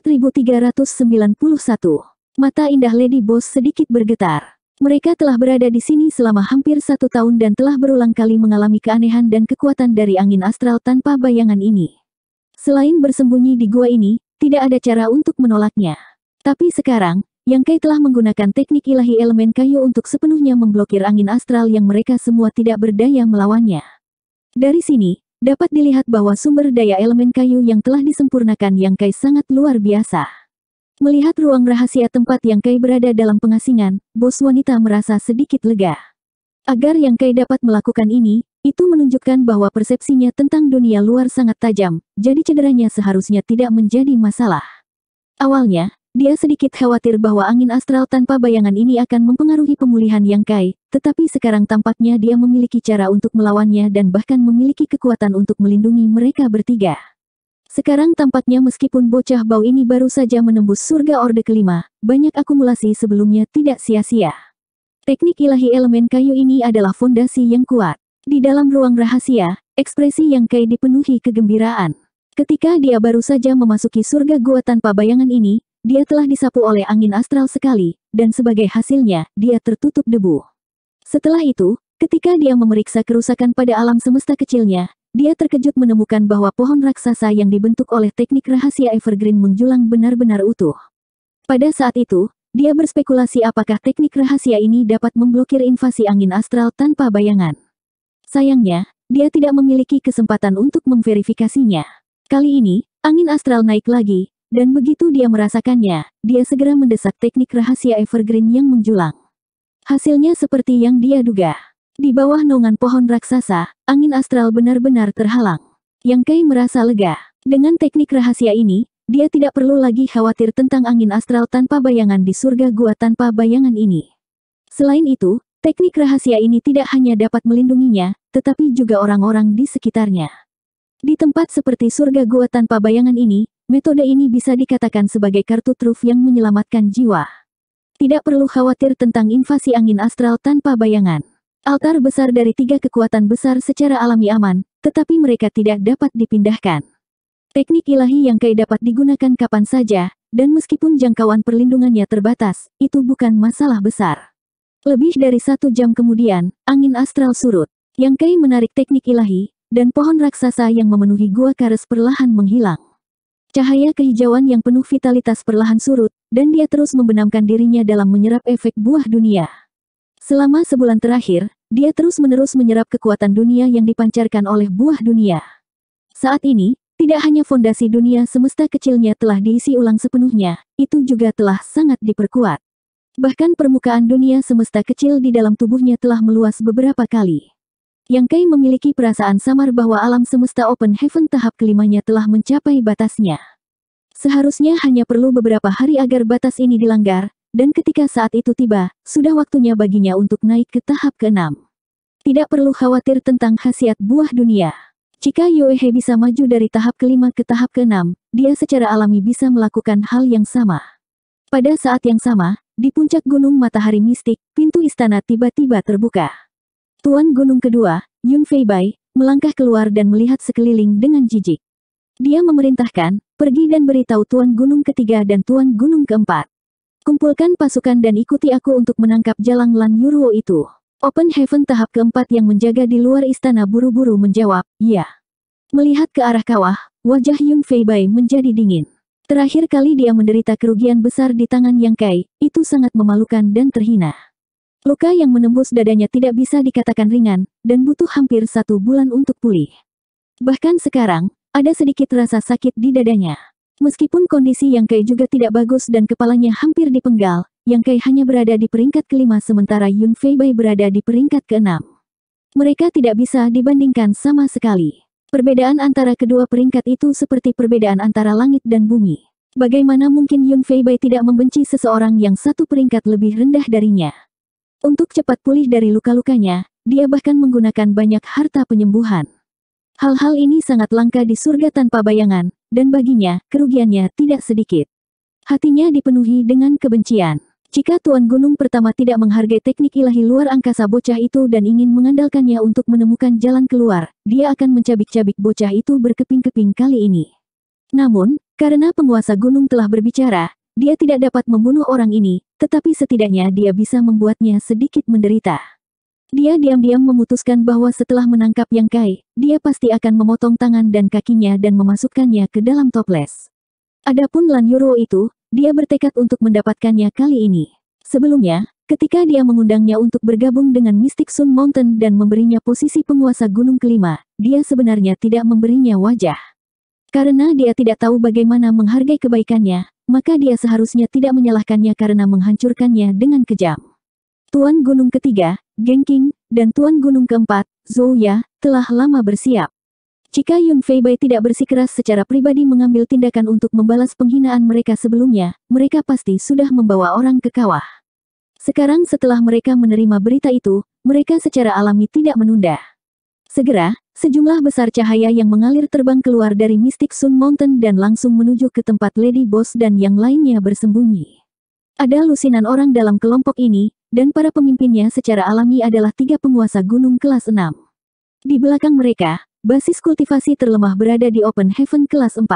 4391. Mata indah Lady Boss sedikit bergetar. Mereka telah berada di sini selama hampir satu tahun dan telah berulang kali mengalami keanehan dan kekuatan dari angin astral tanpa bayangan ini. Selain bersembunyi di gua ini, tidak ada cara untuk menolaknya. Tapi sekarang, yang Kai telah menggunakan teknik ilahi elemen kayu untuk sepenuhnya memblokir angin astral yang mereka semua tidak berdaya melawannya. Dari sini, dapat dilihat bahwa sumber daya elemen kayu yang telah disempurnakan Yang Kai sangat luar biasa. Melihat ruang rahasia tempat Yang Kai berada dalam pengasingan, bos wanita merasa sedikit lega. Agar Yang Kai dapat melakukan ini, itu menunjukkan bahwa persepsinya tentang dunia luar sangat tajam, jadi cederanya seharusnya tidak menjadi masalah. Awalnya, dia sedikit khawatir bahwa angin astral tanpa bayangan ini akan mempengaruhi pemulihan Yang Kai, tetapi sekarang tampaknya dia memiliki cara untuk melawannya dan bahkan memiliki kekuatan untuk melindungi mereka bertiga. Sekarang tampaknya meskipun bocah bau ini baru saja menembus surga orde kelima, banyak akumulasi sebelumnya tidak sia-sia. Teknik ilahi elemen kayu ini adalah fondasi yang kuat. Di dalam ruang rahasia, ekspresi Yang Kai dipenuhi kegembiraan. Ketika dia baru saja memasuki surga gua tanpa bayangan ini, dia telah disapu oleh angin astral sekali, dan sebagai hasilnya, dia tertutup debu. Setelah itu, ketika dia memeriksa kerusakan pada alam semesta kecilnya, dia terkejut menemukan bahwa pohon raksasa yang dibentuk oleh teknik rahasia Evergreen menjulang benar-benar utuh. Pada saat itu, dia berspekulasi apakah teknik rahasia ini dapat memblokir invasi angin astral tanpa bayangan. Sayangnya, dia tidak memiliki kesempatan untuk memverifikasinya. Kali ini, angin astral naik lagi, dan begitu dia merasakannya, dia segera mendesak teknik rahasia evergreen yang menjulang. Hasilnya seperti yang dia duga. Di bawah nongan pohon raksasa, angin astral benar-benar terhalang. Yang Kai merasa lega. Dengan teknik rahasia ini, dia tidak perlu lagi khawatir tentang angin astral tanpa bayangan di surga gua tanpa bayangan ini. Selain itu, teknik rahasia ini tidak hanya dapat melindunginya, tetapi juga orang-orang di sekitarnya. Di tempat seperti surga gua tanpa bayangan ini, Metode ini bisa dikatakan sebagai kartu truf yang menyelamatkan jiwa. Tidak perlu khawatir tentang invasi angin astral tanpa bayangan. Altar besar dari tiga kekuatan besar secara alami aman, tetapi mereka tidak dapat dipindahkan. Teknik ilahi yang kaya dapat digunakan kapan saja, dan meskipun jangkauan perlindungannya terbatas, itu bukan masalah besar. Lebih dari satu jam kemudian, angin astral surut. Yang kaya menarik teknik ilahi, dan pohon raksasa yang memenuhi gua kares perlahan menghilang. Cahaya kehijauan yang penuh vitalitas perlahan surut, dan dia terus membenamkan dirinya dalam menyerap efek buah dunia. Selama sebulan terakhir, dia terus-menerus menyerap kekuatan dunia yang dipancarkan oleh buah dunia. Saat ini, tidak hanya fondasi dunia semesta kecilnya telah diisi ulang sepenuhnya, itu juga telah sangat diperkuat. Bahkan permukaan dunia semesta kecil di dalam tubuhnya telah meluas beberapa kali. Yang Kai memiliki perasaan samar bahwa alam semesta Open Heaven tahap kelimanya telah mencapai batasnya. Seharusnya hanya perlu beberapa hari agar batas ini dilanggar, dan ketika saat itu tiba, sudah waktunya baginya untuk naik ke tahap keenam. Tidak perlu khawatir tentang khasiat buah dunia. Jika Yoehe bisa maju dari tahap kelima ke tahap keenam, dia secara alami bisa melakukan hal yang sama. Pada saat yang sama, di puncak gunung matahari mistik, pintu istana tiba-tiba terbuka. Tuan Gunung Kedua, Yun Feibai, melangkah keluar dan melihat sekeliling dengan jijik. Dia memerintahkan, pergi dan beritahu Tuan Gunung Ketiga dan Tuan Gunung Keempat. Kumpulkan pasukan dan ikuti aku untuk menangkap jalang Lan Yuruo itu. Open Heaven tahap keempat yang menjaga di luar istana buru-buru menjawab, ya. Melihat ke arah kawah, wajah Yun Feibai menjadi dingin. Terakhir kali dia menderita kerugian besar di tangan Yang Kai, itu sangat memalukan dan terhina. Luka yang menembus dadanya tidak bisa dikatakan ringan, dan butuh hampir satu bulan untuk pulih. Bahkan sekarang, ada sedikit rasa sakit di dadanya. Meskipun kondisi Yang Kai juga tidak bagus dan kepalanya hampir dipenggal, Yang Kai hanya berada di peringkat kelima sementara Yun Fei Bai berada di peringkat keenam. Mereka tidak bisa dibandingkan sama sekali. Perbedaan antara kedua peringkat itu seperti perbedaan antara langit dan bumi. Bagaimana mungkin Yun Fei Bai tidak membenci seseorang yang satu peringkat lebih rendah darinya? Untuk cepat pulih dari luka-lukanya, dia bahkan menggunakan banyak harta penyembuhan. Hal-hal ini sangat langka di surga tanpa bayangan, dan baginya, kerugiannya tidak sedikit. Hatinya dipenuhi dengan kebencian. Jika Tuan Gunung pertama tidak menghargai teknik ilahi luar angkasa bocah itu dan ingin mengandalkannya untuk menemukan jalan keluar, dia akan mencabik-cabik bocah itu berkeping-keping kali ini. Namun, karena penguasa gunung telah berbicara, dia tidak dapat membunuh orang ini, tetapi setidaknya dia bisa membuatnya sedikit menderita. Dia diam-diam memutuskan bahwa setelah menangkap Yang Kai, dia pasti akan memotong tangan dan kakinya dan memasukkannya ke dalam toples. Adapun Lan Yuro itu, dia bertekad untuk mendapatkannya kali ini. Sebelumnya, ketika dia mengundangnya untuk bergabung dengan Mystic Sun Mountain dan memberinya posisi penguasa gunung kelima, dia sebenarnya tidak memberinya wajah. Karena dia tidak tahu bagaimana menghargai kebaikannya, maka dia seharusnya tidak menyalahkannya karena menghancurkannya dengan kejam. Tuan Gunung ketiga, Gengking, dan Tuan Gunung keempat, Zhou Ya, telah lama bersiap. Jika Yun Fei Feibai tidak bersikeras secara pribadi mengambil tindakan untuk membalas penghinaan mereka sebelumnya, mereka pasti sudah membawa orang ke kawah. Sekarang setelah mereka menerima berita itu, mereka secara alami tidak menunda. Segera, sejumlah besar cahaya yang mengalir terbang keluar dari Mystic Sun Mountain dan langsung menuju ke tempat Lady Boss dan yang lainnya bersembunyi. Ada lusinan orang dalam kelompok ini, dan para pemimpinnya secara alami adalah tiga penguasa gunung kelas 6. Di belakang mereka, basis kultivasi terlemah berada di Open Heaven kelas 4.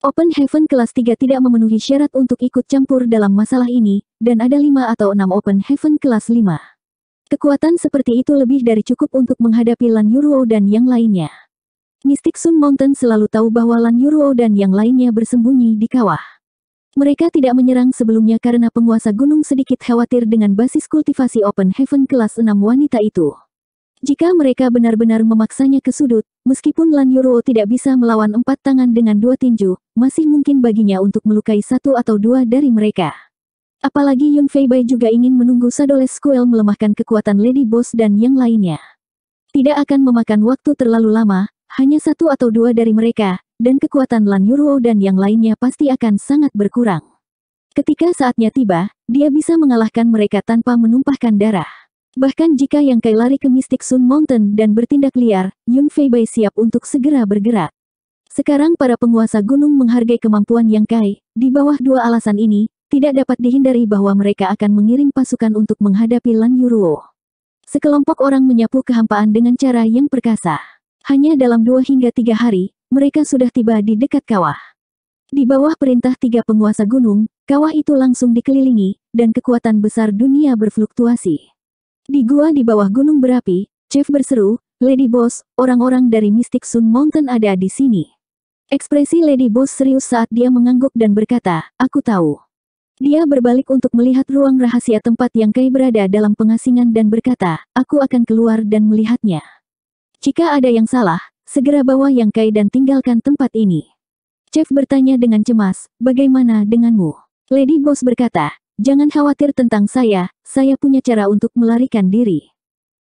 Open Heaven kelas 3 tidak memenuhi syarat untuk ikut campur dalam masalah ini, dan ada lima atau enam Open Heaven kelas 5. Kekuatan seperti itu lebih dari cukup untuk menghadapi Lan Yuruo dan yang lainnya. Mistik Sun Mountain selalu tahu bahwa Lan Yuruo dan yang lainnya bersembunyi di kawah. Mereka tidak menyerang sebelumnya karena penguasa gunung sedikit khawatir dengan basis kultivasi Open Heaven kelas 6 wanita itu. Jika mereka benar-benar memaksanya ke sudut, meskipun Lan Yuruo tidak bisa melawan empat tangan dengan dua tinju, masih mungkin baginya untuk melukai satu atau dua dari mereka. Apalagi Yun Bai juga ingin menunggu Sadoles School melemahkan kekuatan Lady Boss dan yang lainnya. Tidak akan memakan waktu terlalu lama, hanya satu atau dua dari mereka, dan kekuatan Lan Yuruo dan yang lainnya pasti akan sangat berkurang. Ketika saatnya tiba, dia bisa mengalahkan mereka tanpa menumpahkan darah. Bahkan jika Yang Kai lari ke Mystic Sun Mountain dan bertindak liar, Yun Bai siap untuk segera bergerak. Sekarang para penguasa gunung menghargai kemampuan Yang Kai, di bawah dua alasan ini, tidak dapat dihindari bahwa mereka akan mengirim pasukan untuk menghadapi Lan Yuruo. Sekelompok orang menyapu kehampaan dengan cara yang perkasa. Hanya dalam dua hingga tiga hari, mereka sudah tiba di dekat kawah. Di bawah perintah tiga penguasa gunung, kawah itu langsung dikelilingi, dan kekuatan besar dunia berfluktuasi. Di gua di bawah gunung berapi, Chief berseru, Lady Boss, orang-orang dari Mystic Sun Mountain ada di sini. Ekspresi Lady Boss serius saat dia mengangguk dan berkata, aku tahu. Dia berbalik untuk melihat ruang rahasia tempat yang Kai berada dalam pengasingan dan berkata, aku akan keluar dan melihatnya. Jika ada yang salah, segera bawa yang Kai dan tinggalkan tempat ini. Chef bertanya dengan cemas, bagaimana denganmu? Lady Boss berkata, jangan khawatir tentang saya, saya punya cara untuk melarikan diri.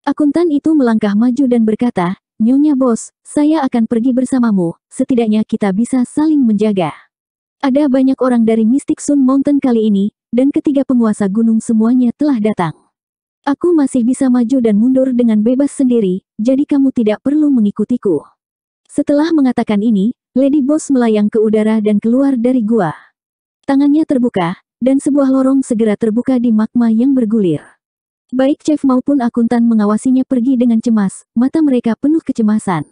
Akuntan itu melangkah maju dan berkata, Nyonya Bos, saya akan pergi bersamamu, setidaknya kita bisa saling menjaga. Ada banyak orang dari Mystic Sun Mountain kali ini, dan ketiga penguasa gunung semuanya telah datang. Aku masih bisa maju dan mundur dengan bebas sendiri, jadi kamu tidak perlu mengikutiku. Setelah mengatakan ini, Lady Boss melayang ke udara dan keluar dari gua. Tangannya terbuka, dan sebuah lorong segera terbuka di magma yang bergulir. Baik chef maupun akuntan mengawasinya pergi dengan cemas, mata mereka penuh kecemasan.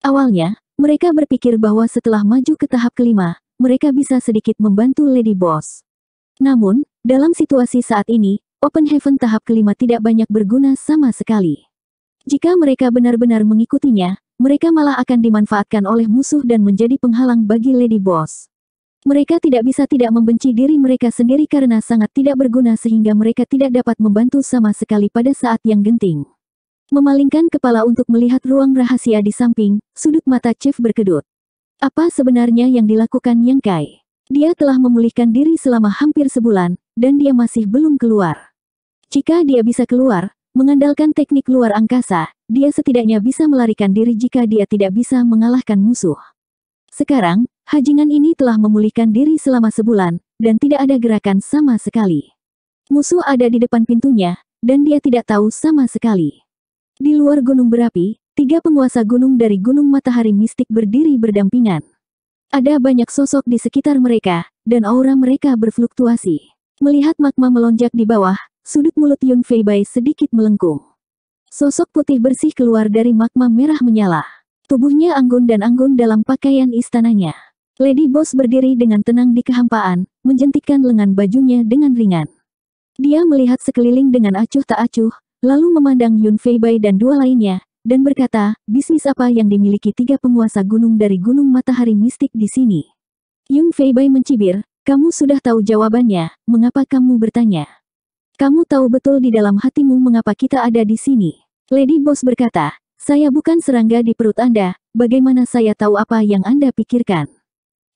Awalnya, mereka berpikir bahwa setelah maju ke tahap kelima, mereka bisa sedikit membantu Lady Boss. Namun, dalam situasi saat ini, Open Heaven tahap kelima tidak banyak berguna sama sekali. Jika mereka benar-benar mengikutinya, mereka malah akan dimanfaatkan oleh musuh dan menjadi penghalang bagi Lady Boss. Mereka tidak bisa tidak membenci diri mereka sendiri karena sangat tidak berguna sehingga mereka tidak dapat membantu sama sekali pada saat yang genting. Memalingkan kepala untuk melihat ruang rahasia di samping, sudut mata Chief berkedut. Apa sebenarnya yang dilakukan Yang Kai? Dia telah memulihkan diri selama hampir sebulan, dan dia masih belum keluar. Jika dia bisa keluar, mengandalkan teknik luar angkasa, dia setidaknya bisa melarikan diri jika dia tidak bisa mengalahkan musuh. Sekarang, hajingan ini telah memulihkan diri selama sebulan, dan tidak ada gerakan sama sekali. Musuh ada di depan pintunya, dan dia tidak tahu sama sekali. Di luar gunung berapi, tiga penguasa gunung dari Gunung Matahari Mistik berdiri berdampingan. Ada banyak sosok di sekitar mereka, dan aura mereka berfluktuasi. Melihat magma melonjak di bawah, sudut mulut Yun Fei Bai sedikit melengkung. Sosok putih bersih keluar dari magma merah menyala. Tubuhnya anggun dan anggun dalam pakaian istananya. Lady Boss berdiri dengan tenang di kehampaan, menjentikan lengan bajunya dengan ringan. Dia melihat sekeliling dengan acuh tak acuh, lalu memandang Yun Fei Bai dan dua lainnya, dan berkata, bisnis apa yang dimiliki tiga penguasa gunung dari Gunung Matahari Mistik di sini? Yung Fei Bai mencibir, kamu sudah tahu jawabannya, mengapa kamu bertanya? Kamu tahu betul di dalam hatimu mengapa kita ada di sini. Lady Boss berkata, saya bukan serangga di perut Anda, bagaimana saya tahu apa yang Anda pikirkan?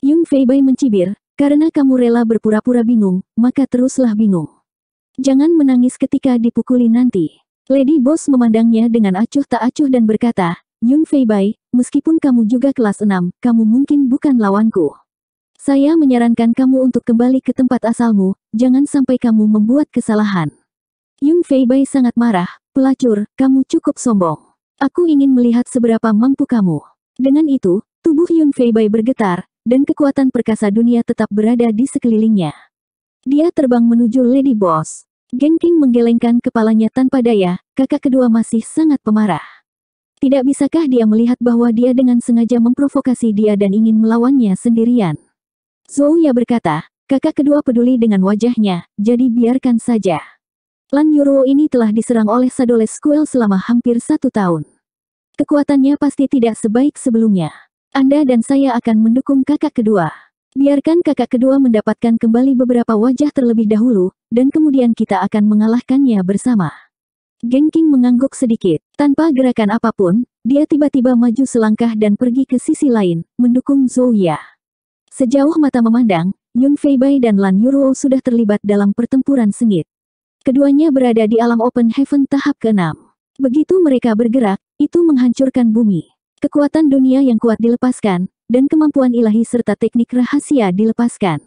Yung Fei Bai mencibir, karena kamu rela berpura-pura bingung, maka teruslah bingung. Jangan menangis ketika dipukuli nanti. Lady Boss memandangnya dengan acuh tak acuh dan berkata, Yun Fei Bai, meskipun kamu juga kelas enam, kamu mungkin bukan lawanku. Saya menyarankan kamu untuk kembali ke tempat asalmu, jangan sampai kamu membuat kesalahan. Yun Fei Bai sangat marah, pelacur, kamu cukup sombong. Aku ingin melihat seberapa mampu kamu. Dengan itu, tubuh Yun Fei Bai bergetar, dan kekuatan perkasa dunia tetap berada di sekelilingnya. Dia terbang menuju Lady Boss. Geng King menggelengkan kepalanya tanpa daya, kakak kedua masih sangat pemarah. Tidak bisakah dia melihat bahwa dia dengan sengaja memprovokasi dia dan ingin melawannya sendirian? Zhou Ya berkata, kakak kedua peduli dengan wajahnya, jadi biarkan saja. Lan Yuruo ini telah diserang oleh Sadoles Squirrel selama hampir satu tahun. Kekuatannya pasti tidak sebaik sebelumnya. Anda dan saya akan mendukung kakak kedua. Biarkan kakak kedua mendapatkan kembali beberapa wajah terlebih dahulu, dan kemudian kita akan mengalahkannya bersama. gengking mengangguk sedikit. Tanpa gerakan apapun, dia tiba-tiba maju selangkah dan pergi ke sisi lain, mendukung Zhou Ya. Sejauh mata memandang, Yun fei Feibai dan Lan Yuruo sudah terlibat dalam pertempuran sengit. Keduanya berada di alam open heaven tahap ke-6. Begitu mereka bergerak, itu menghancurkan bumi. Kekuatan dunia yang kuat dilepaskan, dan kemampuan ilahi serta teknik rahasia dilepaskan.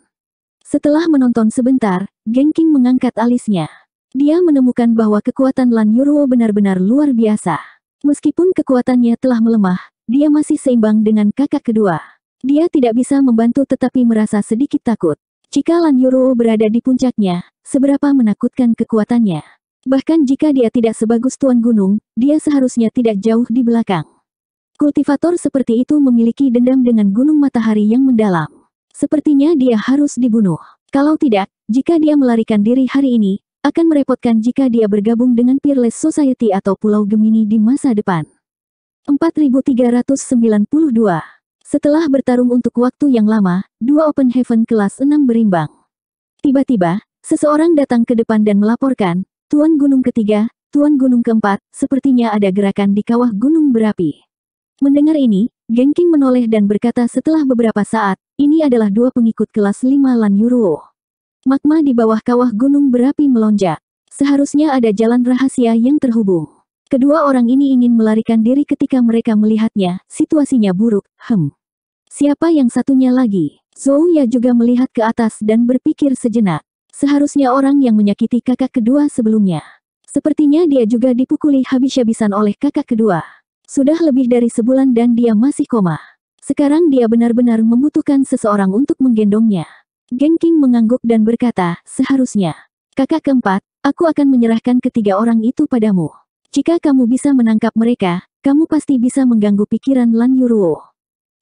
Setelah menonton sebentar, Gengking mengangkat alisnya. Dia menemukan bahwa kekuatan Lan Yuruo benar-benar luar biasa. Meskipun kekuatannya telah melemah, dia masih seimbang dengan kakak kedua. Dia tidak bisa membantu tetapi merasa sedikit takut. Jika Lan Yuruo berada di puncaknya, seberapa menakutkan kekuatannya. Bahkan jika dia tidak sebagus Tuan Gunung, dia seharusnya tidak jauh di belakang. Kultivator seperti itu memiliki dendam dengan gunung matahari yang mendalam. Sepertinya dia harus dibunuh. Kalau tidak, jika dia melarikan diri hari ini, akan merepotkan jika dia bergabung dengan Peerless Society atau Pulau Gemini di masa depan. 4392 Setelah bertarung untuk waktu yang lama, dua Open Heaven kelas 6 berimbang. Tiba-tiba, seseorang datang ke depan dan melaporkan, Tuan Gunung ketiga, Tuan Gunung keempat, sepertinya ada gerakan di kawah gunung berapi. Mendengar ini, Gengking menoleh dan berkata setelah beberapa saat, ini adalah dua pengikut kelas lima Lan Yuruo. Magma di bawah kawah gunung berapi melonjak. Seharusnya ada jalan rahasia yang terhubung. Kedua orang ini ingin melarikan diri ketika mereka melihatnya, situasinya buruk, hem. Siapa yang satunya lagi? Zhou Ya juga melihat ke atas dan berpikir sejenak. Seharusnya orang yang menyakiti kakak kedua sebelumnya. Sepertinya dia juga dipukuli habis-habisan oleh kakak kedua. Sudah lebih dari sebulan dan dia masih koma. Sekarang dia benar-benar membutuhkan seseorang untuk menggendongnya. Geng King mengangguk dan berkata, seharusnya. Kakak keempat, aku akan menyerahkan ketiga orang itu padamu. Jika kamu bisa menangkap mereka, kamu pasti bisa mengganggu pikiran Lan Yuruo.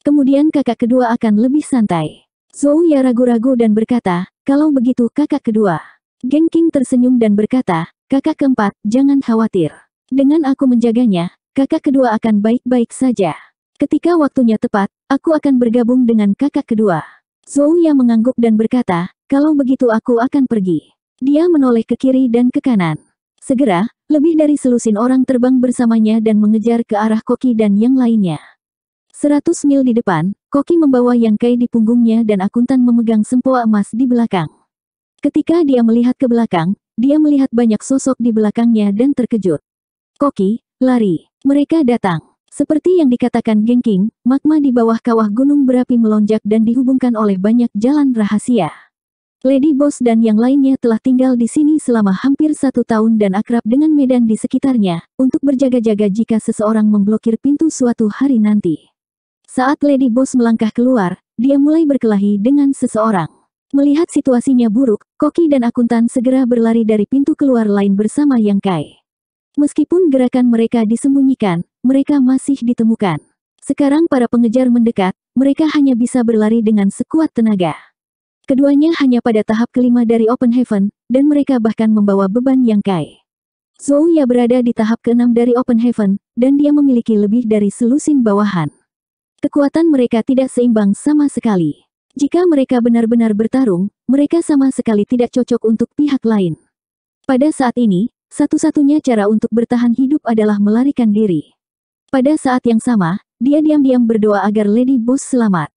Kemudian kakak kedua akan lebih santai. Zhou Ya ragu-ragu dan berkata, kalau begitu kakak kedua. Geng King tersenyum dan berkata, kakak keempat, jangan khawatir. Dengan aku menjaganya, kakak kedua akan baik-baik saja. Ketika waktunya tepat, aku akan bergabung dengan kakak kedua. Zhou yang mengangguk dan berkata, kalau begitu aku akan pergi. Dia menoleh ke kiri dan ke kanan. Segera, lebih dari selusin orang terbang bersamanya dan mengejar ke arah Koki dan yang lainnya. Seratus mil di depan, Koki membawa Yang Kai di punggungnya dan akuntan memegang sempoa emas di belakang. Ketika dia melihat ke belakang, dia melihat banyak sosok di belakangnya dan terkejut. Koki, lari. Mereka datang. Seperti yang dikatakan Gengking, magma di bawah kawah gunung berapi melonjak dan dihubungkan oleh banyak jalan rahasia. Lady Boss dan yang lainnya telah tinggal di sini selama hampir satu tahun dan akrab dengan medan di sekitarnya, untuk berjaga-jaga jika seseorang memblokir pintu suatu hari nanti. Saat Lady Boss melangkah keluar, dia mulai berkelahi dengan seseorang. Melihat situasinya buruk, Koki dan akuntan segera berlari dari pintu keluar lain bersama Yang Kai. Meskipun gerakan mereka disembunyikan, mereka masih ditemukan. Sekarang para pengejar mendekat, mereka hanya bisa berlari dengan sekuat tenaga. Keduanya hanya pada tahap kelima dari Open Heaven, dan mereka bahkan membawa beban yang kai. Zouya berada di tahap keenam dari Open Heaven, dan dia memiliki lebih dari selusin bawahan. Kekuatan mereka tidak seimbang sama sekali. Jika mereka benar-benar bertarung, mereka sama sekali tidak cocok untuk pihak lain. Pada saat ini, satu-satunya cara untuk bertahan hidup adalah melarikan diri. Pada saat yang sama, dia diam-diam berdoa agar Lady Boss selamat.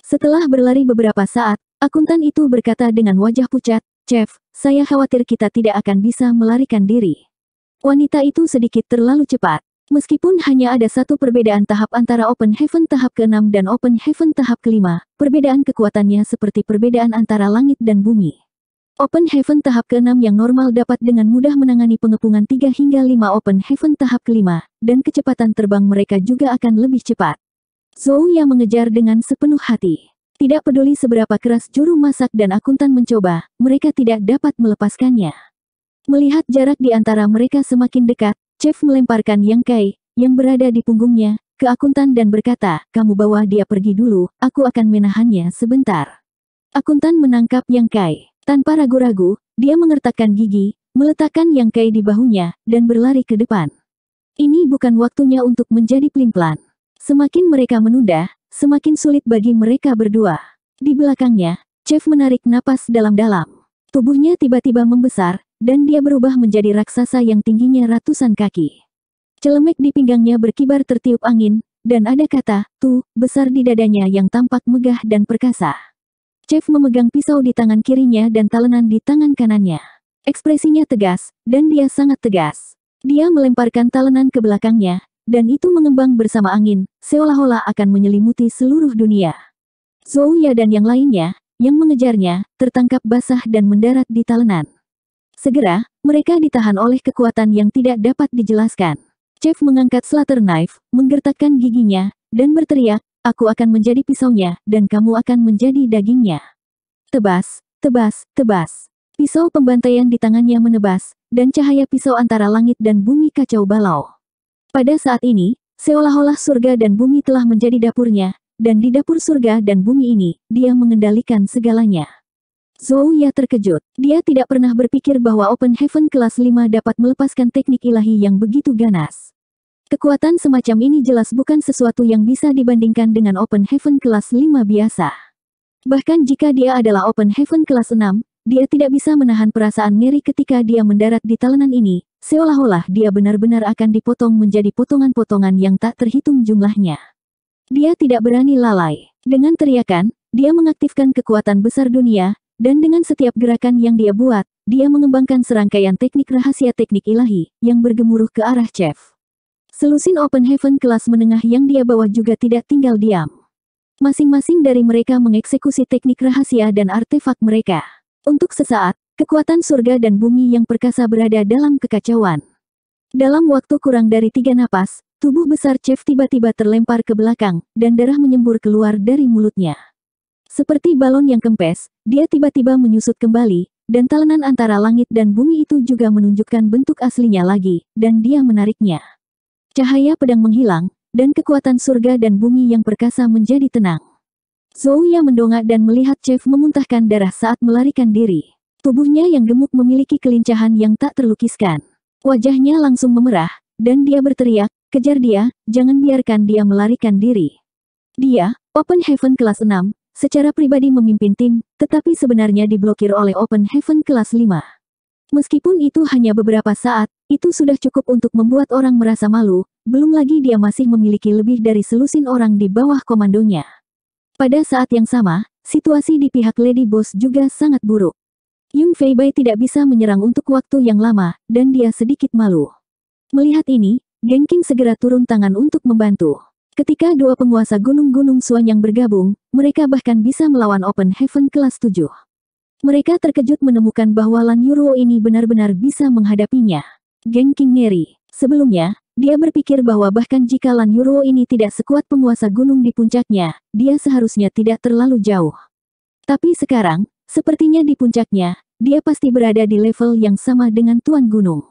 Setelah berlari beberapa saat, akuntan itu berkata dengan wajah pucat, Chef, saya khawatir kita tidak akan bisa melarikan diri. Wanita itu sedikit terlalu cepat. Meskipun hanya ada satu perbedaan tahap antara Open Heaven tahap ke-6 dan Open Heaven tahap ke-5, perbedaan kekuatannya seperti perbedaan antara langit dan bumi. Open Heaven tahap ke-6 yang normal dapat dengan mudah menangani pengepungan 3 hingga 5 Open Heaven tahap ke-5, dan kecepatan terbang mereka juga akan lebih cepat. Zhou yang mengejar dengan sepenuh hati. Tidak peduli seberapa keras juru masak dan akuntan mencoba, mereka tidak dapat melepaskannya. Melihat jarak di antara mereka semakin dekat, Chef melemparkan Yang Kai, yang berada di punggungnya, ke akuntan dan berkata, kamu bawa dia pergi dulu, aku akan menahannya sebentar. Akuntan menangkap Yang Kai. Tanpa ragu-ragu, dia mengertakkan gigi, meletakkan Yang Kai di bahunya, dan berlari ke depan. Ini bukan waktunya untuk menjadi pelin-pelan. Semakin mereka menunda, semakin sulit bagi mereka berdua. Di belakangnya, Chef menarik napas dalam-dalam. Tubuhnya tiba-tiba membesar, dan dia berubah menjadi raksasa yang tingginya ratusan kaki. Celemek di pinggangnya berkibar tertiup angin, dan ada kata, tu, besar di dadanya yang tampak megah dan perkasa. Chef memegang pisau di tangan kirinya dan talenan di tangan kanannya. Ekspresinya tegas, dan dia sangat tegas. Dia melemparkan talenan ke belakangnya, dan itu mengembang bersama angin, seolah-olah akan menyelimuti seluruh dunia. Zouya dan yang lainnya, yang mengejarnya, tertangkap basah dan mendarat di talenan. Segera, mereka ditahan oleh kekuatan yang tidak dapat dijelaskan. Chef mengangkat slater knife, menggertakkan giginya, dan berteriak, Aku akan menjadi pisaunya, dan kamu akan menjadi dagingnya. Tebas, tebas, tebas. Pisau pembantaian di tangannya menebas, dan cahaya pisau antara langit dan bumi kacau balau. Pada saat ini, seolah-olah surga dan bumi telah menjadi dapurnya, dan di dapur surga dan bumi ini, dia mengendalikan segalanya. Zouya terkejut. Dia tidak pernah berpikir bahwa Open Heaven kelas 5 dapat melepaskan teknik ilahi yang begitu ganas. Kekuatan semacam ini jelas bukan sesuatu yang bisa dibandingkan dengan Open Heaven kelas 5 biasa. Bahkan jika dia adalah Open Heaven kelas 6, dia tidak bisa menahan perasaan ngeri ketika dia mendarat di talenan ini, seolah-olah dia benar-benar akan dipotong menjadi potongan-potongan yang tak terhitung jumlahnya. Dia tidak berani lalai. Dengan teriakan, dia mengaktifkan kekuatan besar dunia, dan dengan setiap gerakan yang dia buat, dia mengembangkan serangkaian teknik rahasia teknik ilahi, yang bergemuruh ke arah Chef. Selusin Open Heaven kelas menengah yang dia bawa juga tidak tinggal diam. Masing-masing dari mereka mengeksekusi teknik rahasia dan artefak mereka. Untuk sesaat, kekuatan surga dan bumi yang perkasa berada dalam kekacauan. Dalam waktu kurang dari tiga napas, tubuh besar Chef tiba-tiba terlempar ke belakang, dan darah menyembur keluar dari mulutnya. Seperti balon yang kempes, dia tiba-tiba menyusut kembali, dan talenan antara langit dan bumi itu juga menunjukkan bentuk aslinya lagi, dan dia menariknya. Cahaya pedang menghilang, dan kekuatan surga dan bumi yang perkasa menjadi tenang. Zouya mendongak dan melihat Chef memuntahkan darah saat melarikan diri. Tubuhnya yang gemuk memiliki kelincahan yang tak terlukiskan. Wajahnya langsung memerah, dan dia berteriak, kejar dia, jangan biarkan dia melarikan diri. Dia, Open Heaven kelas 6, secara pribadi memimpin tim, tetapi sebenarnya diblokir oleh Open Heaven kelas 5. Meskipun itu hanya beberapa saat, itu sudah cukup untuk membuat orang merasa malu, belum lagi dia masih memiliki lebih dari selusin orang di bawah komandonya. Pada saat yang sama, situasi di pihak Lady Boss juga sangat buruk. Yung Bai tidak bisa menyerang untuk waktu yang lama, dan dia sedikit malu. Melihat ini, Geng King segera turun tangan untuk membantu. Ketika dua penguasa gunung-gunung suan yang bergabung, mereka bahkan bisa melawan Open Heaven kelas 7. Mereka terkejut menemukan bahwa Lan Yuruo ini benar-benar bisa menghadapinya. Geng King Neri. Sebelumnya, dia berpikir bahwa bahkan jika Lan Yuro ini tidak sekuat penguasa gunung di puncaknya, dia seharusnya tidak terlalu jauh. Tapi sekarang, sepertinya di puncaknya, dia pasti berada di level yang sama dengan Tuan Gunung.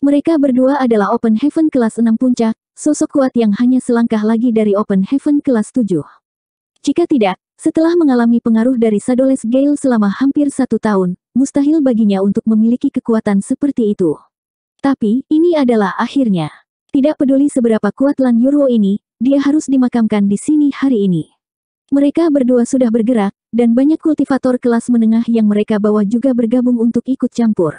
Mereka berdua adalah Open Heaven kelas 6 puncak, sosok kuat yang hanya selangkah lagi dari Open Heaven kelas 7. Jika tidak, setelah mengalami pengaruh dari Sadoles Gale selama hampir satu tahun, mustahil baginya untuk memiliki kekuatan seperti itu. Tapi, ini adalah akhirnya. Tidak peduli seberapa kuat Lan Yurwo ini, dia harus dimakamkan di sini hari ini. Mereka berdua sudah bergerak, dan banyak kultivator kelas menengah yang mereka bawa juga bergabung untuk ikut campur.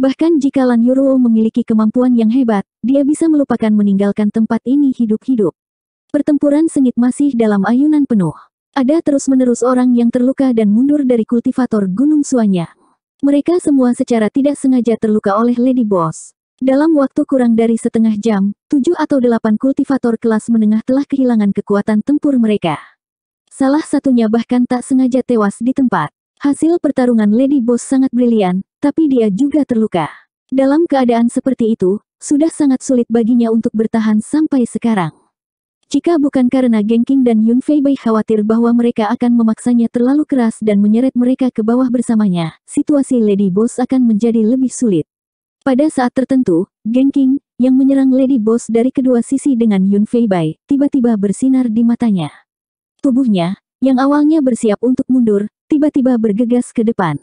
Bahkan jika Lan Yurwo memiliki kemampuan yang hebat, dia bisa melupakan meninggalkan tempat ini hidup-hidup. Pertempuran sengit masih dalam ayunan penuh. Ada terus-menerus orang yang terluka dan mundur dari kultivator Gunung Suanya. Mereka semua secara tidak sengaja terluka oleh Lady Boss. Dalam waktu kurang dari setengah jam, tujuh atau delapan kultivator kelas menengah telah kehilangan kekuatan tempur mereka. Salah satunya bahkan tak sengaja tewas di tempat. Hasil pertarungan Lady Boss sangat brilian, tapi dia juga terluka. Dalam keadaan seperti itu, sudah sangat sulit baginya untuk bertahan sampai sekarang. Jika bukan karena Geng King dan Yun Fei Feibei khawatir bahwa mereka akan memaksanya terlalu keras dan menyeret mereka ke bawah bersamanya, situasi Lady Boss akan menjadi lebih sulit. Pada saat tertentu, Geng King, yang menyerang Lady Boss dari kedua sisi dengan Yun Fei Bai tiba-tiba bersinar di matanya. Tubuhnya, yang awalnya bersiap untuk mundur, tiba-tiba bergegas ke depan.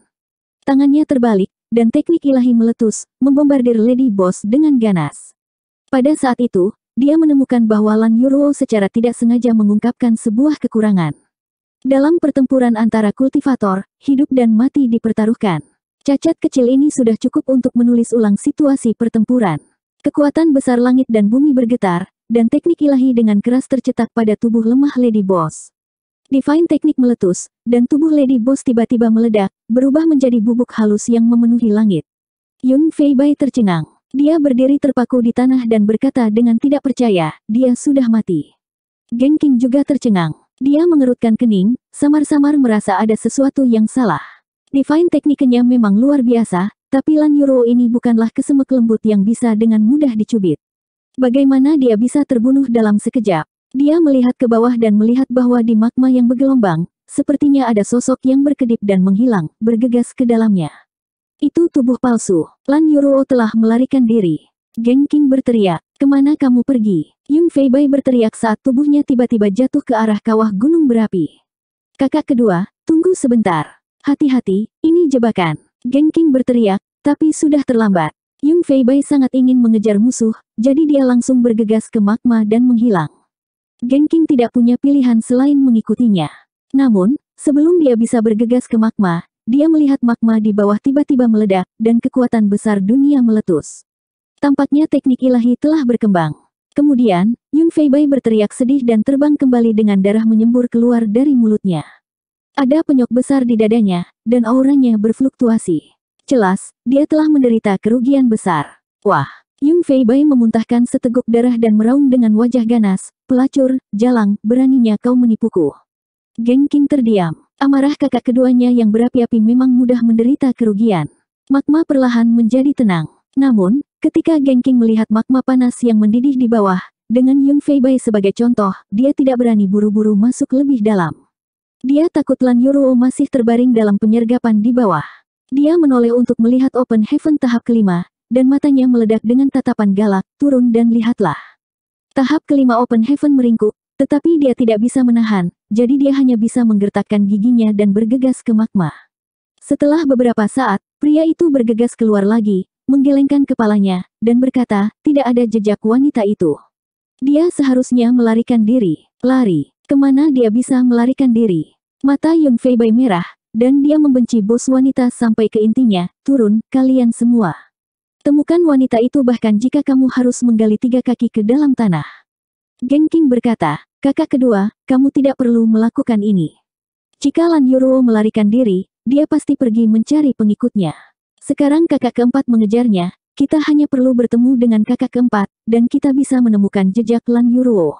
Tangannya terbalik, dan teknik ilahi meletus, membombardir Lady Boss dengan ganas. Pada saat itu, dia menemukan bahwa Lan Yuruo secara tidak sengaja mengungkapkan sebuah kekurangan. Dalam pertempuran antara kultivator, hidup dan mati dipertaruhkan. Cacat kecil ini sudah cukup untuk menulis ulang situasi pertempuran. Kekuatan besar langit dan bumi bergetar, dan teknik ilahi dengan keras tercetak pada tubuh lemah Lady Boss. Divine teknik meletus, dan tubuh Lady Boss tiba-tiba meledak, berubah menjadi bubuk halus yang memenuhi langit. Yun Fei Bai tercengang. Dia berdiri terpaku di tanah dan berkata dengan tidak percaya, dia sudah mati. Geng King juga tercengang. Dia mengerutkan kening, samar-samar merasa ada sesuatu yang salah. Divine tekniknya memang luar biasa, tapi Lan Yuro ini bukanlah kesemek lembut yang bisa dengan mudah dicubit. Bagaimana dia bisa terbunuh dalam sekejap? Dia melihat ke bawah dan melihat bahwa di magma yang bergelombang, sepertinya ada sosok yang berkedip dan menghilang, bergegas ke dalamnya. Itu tubuh palsu. Lan Yuruo telah melarikan diri. Geng King berteriak, kemana kamu pergi? Yung Fei Bai berteriak saat tubuhnya tiba-tiba jatuh ke arah kawah gunung berapi. Kakak kedua, tunggu sebentar. Hati-hati, ini jebakan. Geng King berteriak, tapi sudah terlambat. Yung Fei Bai sangat ingin mengejar musuh, jadi dia langsung bergegas ke magma dan menghilang. Geng King tidak punya pilihan selain mengikutinya. Namun, sebelum dia bisa bergegas ke magma, dia melihat magma di bawah tiba-tiba meledak, dan kekuatan besar dunia meletus. Tampaknya teknik ilahi telah berkembang. Kemudian, Yun Feibai berteriak sedih dan terbang kembali dengan darah menyembur keluar dari mulutnya. Ada penyok besar di dadanya, dan auranya berfluktuasi. Jelas, dia telah menderita kerugian besar. Wah, Yun Fei Bai memuntahkan seteguk darah dan meraung dengan wajah ganas, pelacur, jalang, beraninya kau menipuku. Geng King terdiam. Amarah kakak keduanya yang berapi-api memang mudah menderita kerugian. Magma perlahan menjadi tenang. Namun, ketika Geng King melihat magma panas yang mendidih di bawah, dengan Yun Bai sebagai contoh, dia tidak berani buru-buru masuk lebih dalam. Dia takut Lan Yoruo masih terbaring dalam penyergapan di bawah. Dia menoleh untuk melihat Open Heaven tahap kelima, dan matanya meledak dengan tatapan galak, turun dan lihatlah. Tahap kelima Open Heaven meringkuk, tetapi dia tidak bisa menahan, jadi dia hanya bisa menggertakkan giginya dan bergegas ke magma. Setelah beberapa saat, pria itu bergegas keluar lagi, menggelengkan kepalanya, dan berkata, tidak ada jejak wanita itu. Dia seharusnya melarikan diri, lari, kemana dia bisa melarikan diri. Mata Yun Fei Bai merah, dan dia membenci bos wanita sampai ke intinya, turun, kalian semua. Temukan wanita itu bahkan jika kamu harus menggali tiga kaki ke dalam tanah. Geng King berkata, Kakak kedua, kamu tidak perlu melakukan ini. Jika Lan Yuruo melarikan diri, dia pasti pergi mencari pengikutnya. Sekarang kakak keempat mengejarnya, kita hanya perlu bertemu dengan kakak keempat, dan kita bisa menemukan jejak Lan Yuruo.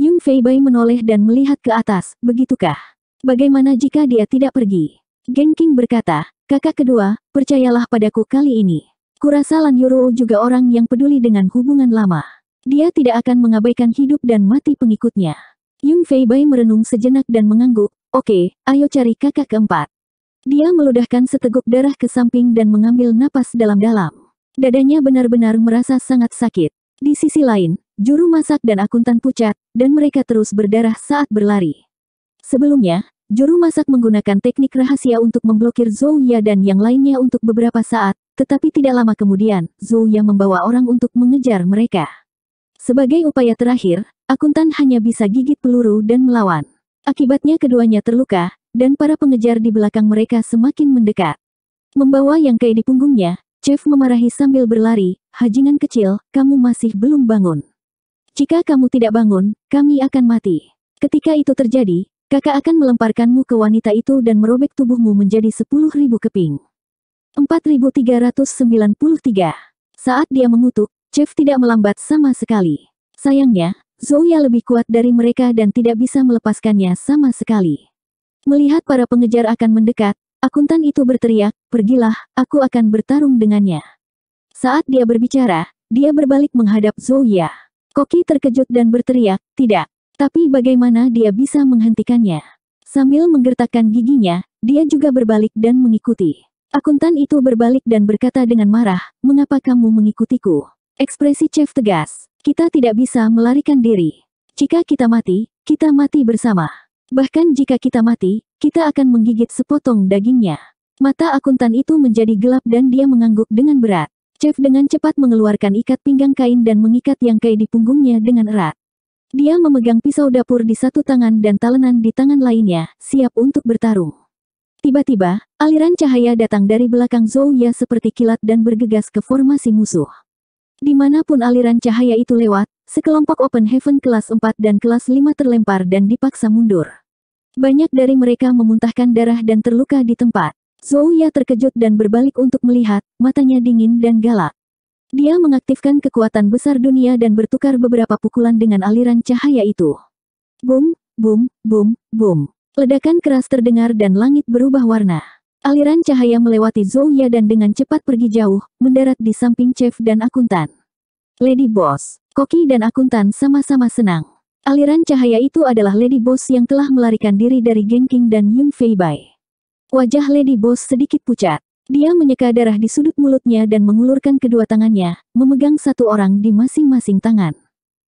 Yung Fei Bai menoleh dan melihat ke atas, begitukah? Bagaimana jika dia tidak pergi? Geng King berkata, kakak kedua, percayalah padaku kali ini. Kurasa Lan Yuruo juga orang yang peduli dengan hubungan lama. Dia tidak akan mengabaikan hidup dan mati pengikutnya. Yung Fei Bai merenung sejenak dan mengangguk, oke, ayo cari kakak keempat. Dia meludahkan seteguk darah ke samping dan mengambil napas dalam-dalam. Dadanya benar-benar merasa sangat sakit. Di sisi lain, juru masak dan akuntan pucat, dan mereka terus berdarah saat berlari. Sebelumnya, juru masak menggunakan teknik rahasia untuk memblokir Zhou Ya dan yang lainnya untuk beberapa saat, tetapi tidak lama kemudian, Zhou Ya membawa orang untuk mengejar mereka. Sebagai upaya terakhir, akuntan hanya bisa gigit peluru dan melawan. Akibatnya keduanya terluka, dan para pengejar di belakang mereka semakin mendekat. Membawa yang kei di punggungnya, Chef memarahi sambil berlari, hajingan kecil, kamu masih belum bangun. Jika kamu tidak bangun, kami akan mati. Ketika itu terjadi, kakak akan melemparkanmu ke wanita itu dan merobek tubuhmu menjadi 10.000 keping. 4393. Saat dia mengutuk, Chef tidak melambat sama sekali. Sayangnya, Zoya lebih kuat dari mereka dan tidak bisa melepaskannya sama sekali. Melihat para pengejar akan mendekat, akuntan itu berteriak, pergilah, aku akan bertarung dengannya. Saat dia berbicara, dia berbalik menghadap Zoya. Koki terkejut dan berteriak, tidak. Tapi bagaimana dia bisa menghentikannya? Sambil menggertakkan giginya, dia juga berbalik dan mengikuti. Akuntan itu berbalik dan berkata dengan marah, mengapa kamu mengikutiku? Ekspresi Chef tegas. Kita tidak bisa melarikan diri. Jika kita mati, kita mati bersama. Bahkan jika kita mati, kita akan menggigit sepotong dagingnya. Mata akuntan itu menjadi gelap dan dia mengangguk dengan berat. Chef dengan cepat mengeluarkan ikat pinggang kain dan mengikat Yang kain di punggungnya dengan erat. Dia memegang pisau dapur di satu tangan dan talenan di tangan lainnya, siap untuk bertarung. Tiba-tiba, aliran cahaya datang dari belakang Zhou Ya seperti kilat dan bergegas ke formasi musuh. Dimanapun aliran cahaya itu lewat, sekelompok Open Heaven kelas 4 dan kelas 5 terlempar dan dipaksa mundur. Banyak dari mereka memuntahkan darah dan terluka di tempat. Zouya terkejut dan berbalik untuk melihat, matanya dingin dan galak. Dia mengaktifkan kekuatan besar dunia dan bertukar beberapa pukulan dengan aliran cahaya itu. Boom, boom, boom, boom. Ledakan keras terdengar dan langit berubah warna. Aliran cahaya melewati Zouya dan dengan cepat pergi jauh, mendarat di samping chef dan akuntan. Lady Boss, Koki dan akuntan sama-sama senang. Aliran cahaya itu adalah Lady Boss yang telah melarikan diri dari Geng King dan Yung Fei Bai. Wajah Lady Boss sedikit pucat. Dia menyeka darah di sudut mulutnya dan mengulurkan kedua tangannya, memegang satu orang di masing-masing tangan.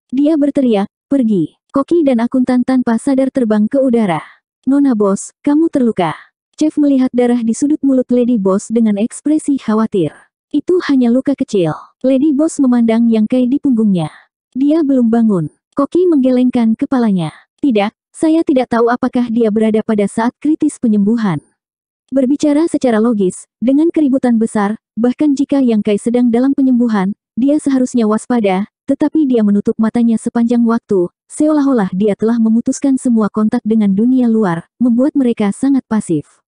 Dia berteriak, pergi. Koki dan akuntan tanpa sadar terbang ke udara. Nona Boss, kamu terluka. Chef melihat darah di sudut mulut Lady Boss dengan ekspresi khawatir. Itu hanya luka kecil. Lady Boss memandang yang Kai di punggungnya. Dia belum bangun. Koki menggelengkan kepalanya. Tidak, saya tidak tahu apakah dia berada pada saat kritis penyembuhan. Berbicara secara logis, dengan keributan besar, bahkan jika Yang Kai sedang dalam penyembuhan, dia seharusnya waspada, tetapi dia menutup matanya sepanjang waktu, seolah-olah dia telah memutuskan semua kontak dengan dunia luar, membuat mereka sangat pasif.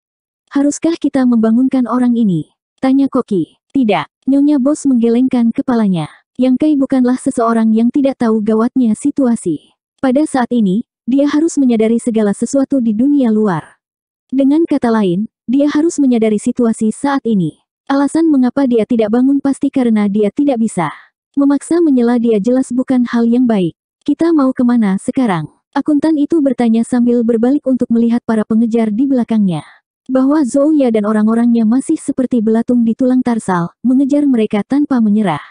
Haruskah kita membangunkan orang ini? Tanya Koki. Tidak, Nyonya Bos menggelengkan kepalanya. Yang Kai bukanlah seseorang yang tidak tahu gawatnya situasi. Pada saat ini, dia harus menyadari segala sesuatu di dunia luar. Dengan kata lain, dia harus menyadari situasi saat ini. Alasan mengapa dia tidak bangun pasti karena dia tidak bisa. Memaksa menyela dia jelas bukan hal yang baik. Kita mau kemana sekarang? Akuntan itu bertanya sambil berbalik untuk melihat para pengejar di belakangnya bahwa Zouya dan orang-orangnya masih seperti belatung di tulang tarsal, mengejar mereka tanpa menyerah.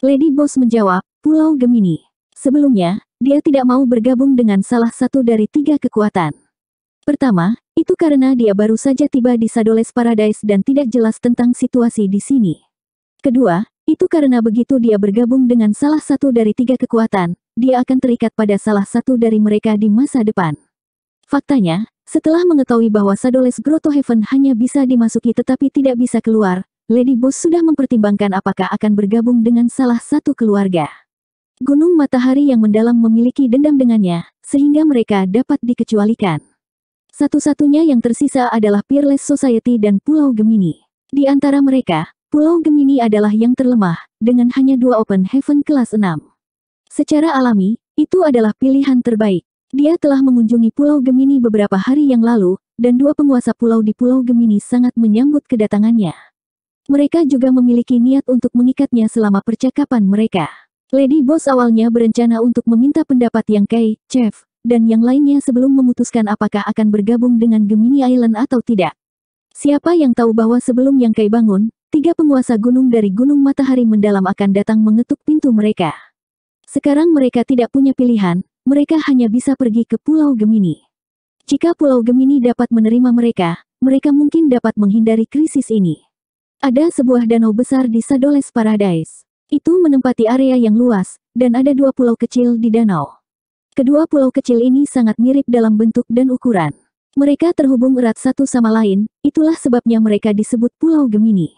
Lady Boss menjawab, Pulau Gemini. Sebelumnya, dia tidak mau bergabung dengan salah satu dari tiga kekuatan. Pertama, itu karena dia baru saja tiba di Sadoles Paradise dan tidak jelas tentang situasi di sini. Kedua, itu karena begitu dia bergabung dengan salah satu dari tiga kekuatan, dia akan terikat pada salah satu dari mereka di masa depan. Faktanya, setelah mengetahui bahwa Sadoles Grotto Heaven hanya bisa dimasuki tetapi tidak bisa keluar, Lady Boss sudah mempertimbangkan apakah akan bergabung dengan salah satu keluarga. Gunung Matahari yang mendalam memiliki dendam dengannya, sehingga mereka dapat dikecualikan. Satu-satunya yang tersisa adalah Peerless Society dan Pulau Gemini. Di antara mereka, Pulau Gemini adalah yang terlemah, dengan hanya dua Open Heaven kelas 6. Secara alami, itu adalah pilihan terbaik. Dia telah mengunjungi Pulau Gemini beberapa hari yang lalu, dan dua penguasa pulau di Pulau Gemini sangat menyambut kedatangannya. Mereka juga memiliki niat untuk mengikatnya selama percakapan mereka. Lady Boss awalnya berencana untuk meminta pendapat yang Kai, Chef, dan yang lainnya sebelum memutuskan apakah akan bergabung dengan Gemini Island atau tidak. Siapa yang tahu bahwa sebelum yang Kai bangun, tiga penguasa gunung dari Gunung Matahari Mendalam akan datang mengetuk pintu mereka. Sekarang mereka tidak punya pilihan, mereka hanya bisa pergi ke Pulau Gemini. Jika Pulau Gemini dapat menerima mereka, mereka mungkin dapat menghindari krisis ini. Ada sebuah danau besar di Sadoles Paradise. Itu menempati area yang luas, dan ada dua pulau kecil di danau. Kedua pulau kecil ini sangat mirip dalam bentuk dan ukuran. Mereka terhubung erat satu sama lain, itulah sebabnya mereka disebut Pulau Gemini.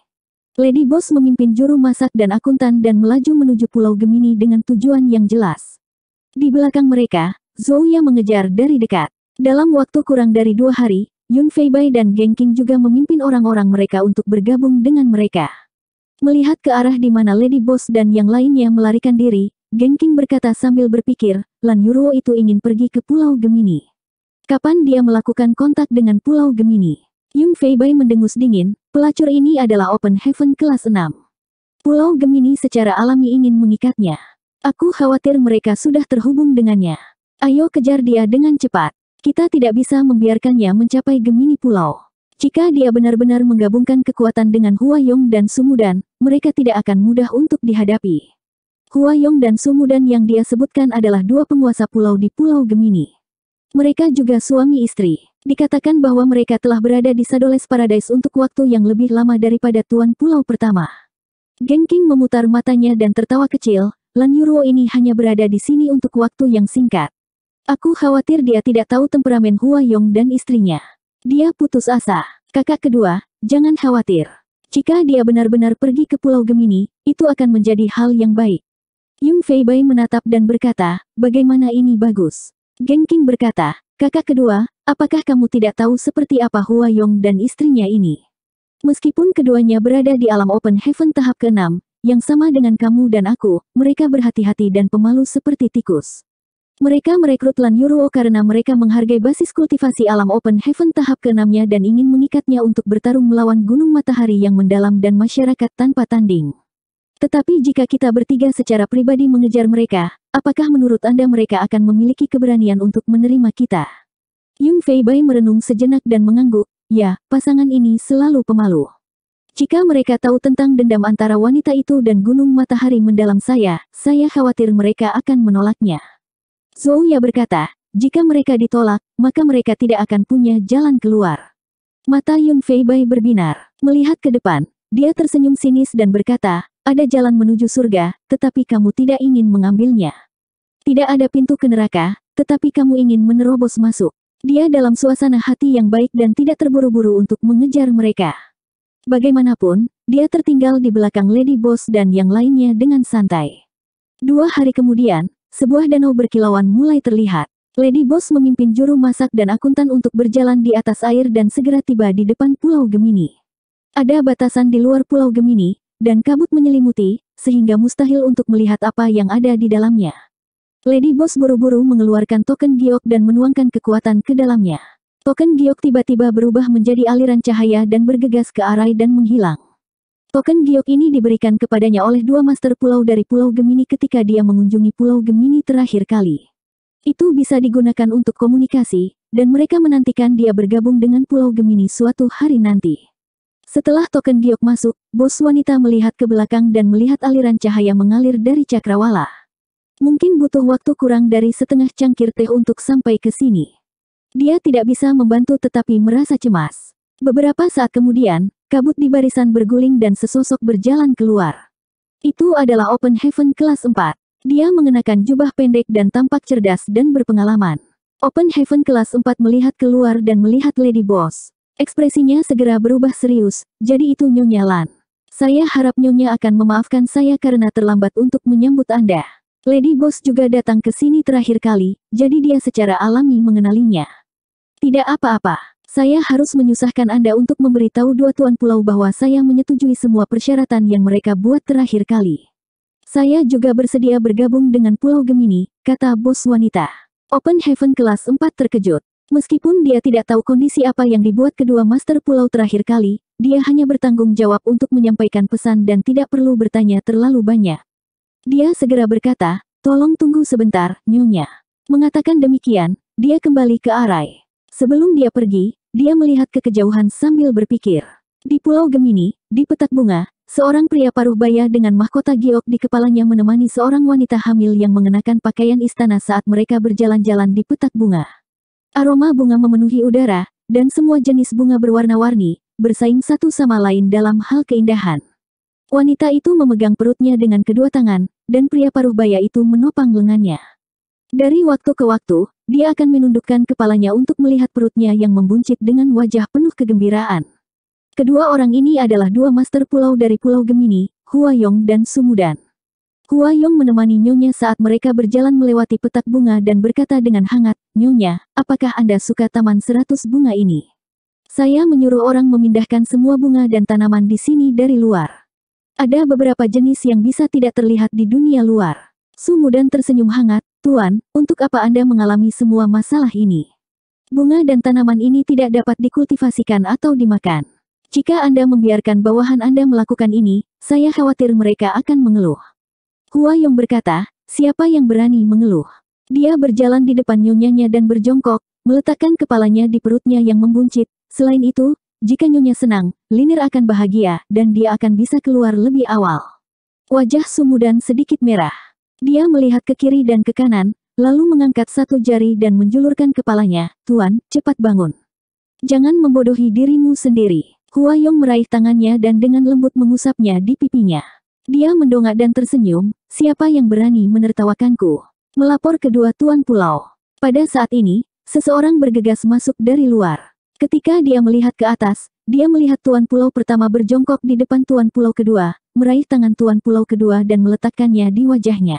Lady Boss memimpin juru masak dan akuntan dan melaju menuju Pulau Gemini dengan tujuan yang jelas. Di belakang mereka, Zhou Ya mengejar dari dekat. Dalam waktu kurang dari dua hari, Yun Fei Bai dan Geng King juga memimpin orang-orang mereka untuk bergabung dengan mereka. Melihat ke arah di mana Lady Boss dan yang lainnya melarikan diri, Geng King berkata sambil berpikir, Lan Yuruo itu ingin pergi ke Pulau Gemini. Kapan dia melakukan kontak dengan Pulau Gemini? Yun Fei Bai mendengus dingin, pelacur ini adalah Open Heaven kelas 6. Pulau Gemini secara alami ingin mengikatnya. Aku khawatir mereka sudah terhubung dengannya. Ayo kejar dia dengan cepat. Kita tidak bisa membiarkannya mencapai Gemini Pulau. Jika dia benar-benar menggabungkan kekuatan dengan Hua Yong dan Sumudan, mereka tidak akan mudah untuk dihadapi. Hua Yong dan Sumudan yang dia sebutkan adalah dua penguasa pulau di Pulau Gemini. Mereka juga suami istri. Dikatakan bahwa mereka telah berada di Sadoles Paradise untuk waktu yang lebih lama daripada Tuan Pulau pertama. Geng memutar matanya dan tertawa kecil, Lan Yuruo ini hanya berada di sini untuk waktu yang singkat. Aku khawatir dia tidak tahu temperamen Hua Yong dan istrinya. Dia putus asa. Kakak kedua, jangan khawatir. Jika dia benar-benar pergi ke Pulau Gemini, itu akan menjadi hal yang baik. Yung Fei Bai menatap dan berkata, bagaimana ini bagus. Geng King berkata, kakak kedua, apakah kamu tidak tahu seperti apa Hua Yong dan istrinya ini? Meskipun keduanya berada di alam open heaven tahap ke-6, yang sama dengan kamu dan aku, mereka berhati-hati dan pemalu seperti tikus. Mereka merekrut Lan Yuruo karena mereka menghargai basis kultivasi alam Open Heaven tahap keenamnya dan ingin mengikatnya untuk bertarung melawan gunung matahari yang mendalam dan masyarakat tanpa tanding. Tetapi jika kita bertiga secara pribadi mengejar mereka, apakah menurut Anda mereka akan memiliki keberanian untuk menerima kita? Yung Fei Bai merenung sejenak dan mengangguk, ya, pasangan ini selalu pemalu. Jika mereka tahu tentang dendam antara wanita itu dan gunung matahari mendalam saya, saya khawatir mereka akan menolaknya. Zouya berkata, jika mereka ditolak, maka mereka tidak akan punya jalan keluar. Mata Yun Feibai berbinar. Melihat ke depan, dia tersenyum sinis dan berkata, ada jalan menuju surga, tetapi kamu tidak ingin mengambilnya. Tidak ada pintu ke neraka, tetapi kamu ingin menerobos masuk. Dia dalam suasana hati yang baik dan tidak terburu-buru untuk mengejar mereka. Bagaimanapun, dia tertinggal di belakang Lady Boss dan yang lainnya dengan santai. Dua hari kemudian, sebuah danau berkilauan mulai terlihat. Lady Boss memimpin juru masak dan akuntan untuk berjalan di atas air dan segera tiba di depan Pulau Gemini. Ada batasan di luar Pulau Gemini, dan kabut menyelimuti, sehingga mustahil untuk melihat apa yang ada di dalamnya. Lady Boss buru-buru mengeluarkan token giok dan menuangkan kekuatan ke dalamnya. Token giok tiba-tiba berubah menjadi aliran cahaya dan bergegas ke Arai dan menghilang. Token giok ini diberikan kepadanya oleh dua master pulau dari Pulau Gemini ketika dia mengunjungi Pulau Gemini terakhir kali. Itu bisa digunakan untuk komunikasi, dan mereka menantikan dia bergabung dengan Pulau Gemini suatu hari nanti. Setelah token giok masuk, bos wanita melihat ke belakang dan melihat aliran cahaya mengalir dari cakrawala. Mungkin butuh waktu kurang dari setengah cangkir teh untuk sampai ke sini. Dia tidak bisa membantu tetapi merasa cemas. Beberapa saat kemudian, kabut di barisan berguling dan sesosok berjalan keluar. Itu adalah Open Heaven kelas 4. Dia mengenakan jubah pendek dan tampak cerdas dan berpengalaman. Open Heaven kelas 4 melihat keluar dan melihat Lady Boss. Ekspresinya segera berubah serius, jadi itu Nyonya Lan. Saya harap Nyonya akan memaafkan saya karena terlambat untuk menyambut Anda. Lady Boss juga datang ke sini terakhir kali, jadi dia secara alami mengenalinya. Tidak apa-apa. Saya harus menyusahkan Anda untuk memberitahu dua tuan pulau bahwa saya menyetujui semua persyaratan yang mereka buat terakhir kali. Saya juga bersedia bergabung dengan Pulau Gemini, kata bos wanita. Open Heaven kelas 4 terkejut. Meskipun dia tidak tahu kondisi apa yang dibuat kedua master pulau terakhir kali, dia hanya bertanggung jawab untuk menyampaikan pesan dan tidak perlu bertanya terlalu banyak. Dia segera berkata, tolong tunggu sebentar, nyonya. Mengatakan demikian, dia kembali ke Arai. Sebelum dia pergi, dia melihat ke kejauhan sambil berpikir. Di Pulau Gemini, di petak bunga, seorang pria paruh baya dengan mahkota giok di kepalanya menemani seorang wanita hamil yang mengenakan pakaian istana saat mereka berjalan-jalan di petak bunga. Aroma bunga memenuhi udara, dan semua jenis bunga berwarna-warni, bersaing satu sama lain dalam hal keindahan. Wanita itu memegang perutnya dengan kedua tangan, dan pria paruh baya itu menopang lengannya. Dari waktu ke waktu, dia akan menundukkan kepalanya untuk melihat perutnya yang membuncit dengan wajah penuh kegembiraan. Kedua orang ini adalah dua master pulau dari Pulau Gemini, Hua Yong dan Sumudan. Hua Yong menemani Nyonya saat mereka berjalan melewati petak bunga dan berkata dengan hangat, Nyonya, apakah Anda suka taman seratus bunga ini? Saya menyuruh orang memindahkan semua bunga dan tanaman di sini dari luar. Ada beberapa jenis yang bisa tidak terlihat di dunia luar. Sumudan tersenyum hangat, Tuan, untuk apa Anda mengalami semua masalah ini? Bunga dan tanaman ini tidak dapat dikultivasikan atau dimakan. Jika Anda membiarkan bawahan Anda melakukan ini, saya khawatir mereka akan mengeluh. Hua Yong berkata, siapa yang berani mengeluh? Dia berjalan di depan nyonyanya dan berjongkok, meletakkan kepalanya di perutnya yang membuncit. Selain itu, jika nyonya senang, Linir akan bahagia dan dia akan bisa keluar lebih awal. Wajah Sumudan sedikit merah. Dia melihat ke kiri dan ke kanan, lalu mengangkat satu jari dan menjulurkan kepalanya, Tuan, cepat bangun. Jangan membodohi dirimu sendiri. Hua Yong meraih tangannya dan dengan lembut mengusapnya di pipinya. Dia mendongak dan tersenyum, siapa yang berani menertawakanku? Melapor kedua tuan pulau. Pada saat ini, seseorang bergegas masuk dari luar. Ketika dia melihat ke atas, dia melihat Tuan Pulau pertama berjongkok di depan Tuan Pulau kedua, meraih tangan Tuan Pulau kedua dan meletakkannya di wajahnya.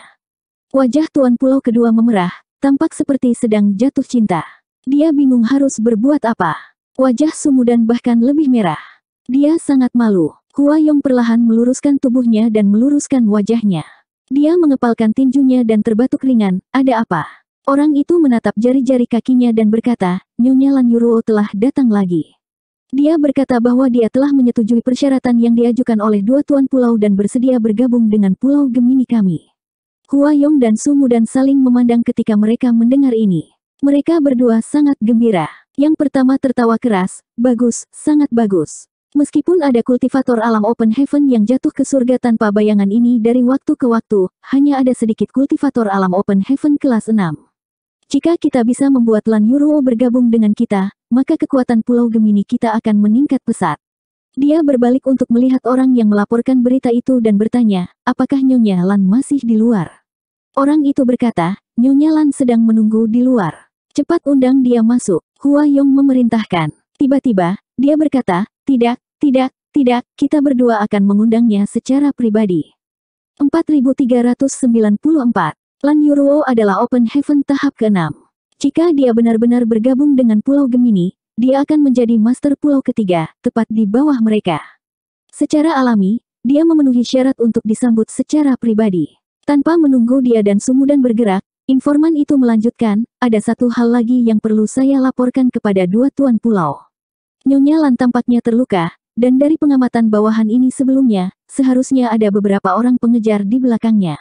Wajah Tuan Pulau kedua memerah, tampak seperti sedang jatuh cinta. Dia bingung harus berbuat apa. Wajah Sumudan bahkan lebih merah. Dia sangat malu. Hua Yong perlahan meluruskan tubuhnya dan meluruskan wajahnya. Dia mengepalkan tinjunya dan terbatuk ringan, ada apa? Orang itu menatap jari-jari kakinya dan berkata, Nyonya Lan Yuruo telah datang lagi. Dia berkata bahwa dia telah menyetujui persyaratan yang diajukan oleh dua tuan pulau dan bersedia bergabung dengan pulau Gemini kami. Hua Yong dan Sumu dan saling memandang ketika mereka mendengar ini. Mereka berdua sangat gembira. Yang pertama tertawa keras, bagus, sangat bagus. Meskipun ada kultivator alam open heaven yang jatuh ke surga tanpa bayangan ini dari waktu ke waktu, hanya ada sedikit kultivator alam open heaven kelas 6. Jika kita bisa membuat Lan Yuruo bergabung dengan kita, maka kekuatan Pulau Gemini kita akan meningkat pesat. Dia berbalik untuk melihat orang yang melaporkan berita itu dan bertanya, apakah Nyonya Lan masih di luar? Orang itu berkata, Nyonya Lan sedang menunggu di luar. Cepat undang dia masuk, Hua Yong memerintahkan. Tiba-tiba, dia berkata, tidak, tidak, tidak, kita berdua akan mengundangnya secara pribadi. 4394, Lan Yuruo adalah Open Heaven tahap ke-6. Jika dia benar-benar bergabung dengan Pulau Gemini, dia akan menjadi master pulau ketiga, tepat di bawah mereka. Secara alami, dia memenuhi syarat untuk disambut secara pribadi. Tanpa menunggu dia dan Sumudan bergerak, informan itu melanjutkan, ada satu hal lagi yang perlu saya laporkan kepada dua tuan pulau. Nyonya Lan tampaknya terluka, dan dari pengamatan bawahan ini sebelumnya, seharusnya ada beberapa orang pengejar di belakangnya.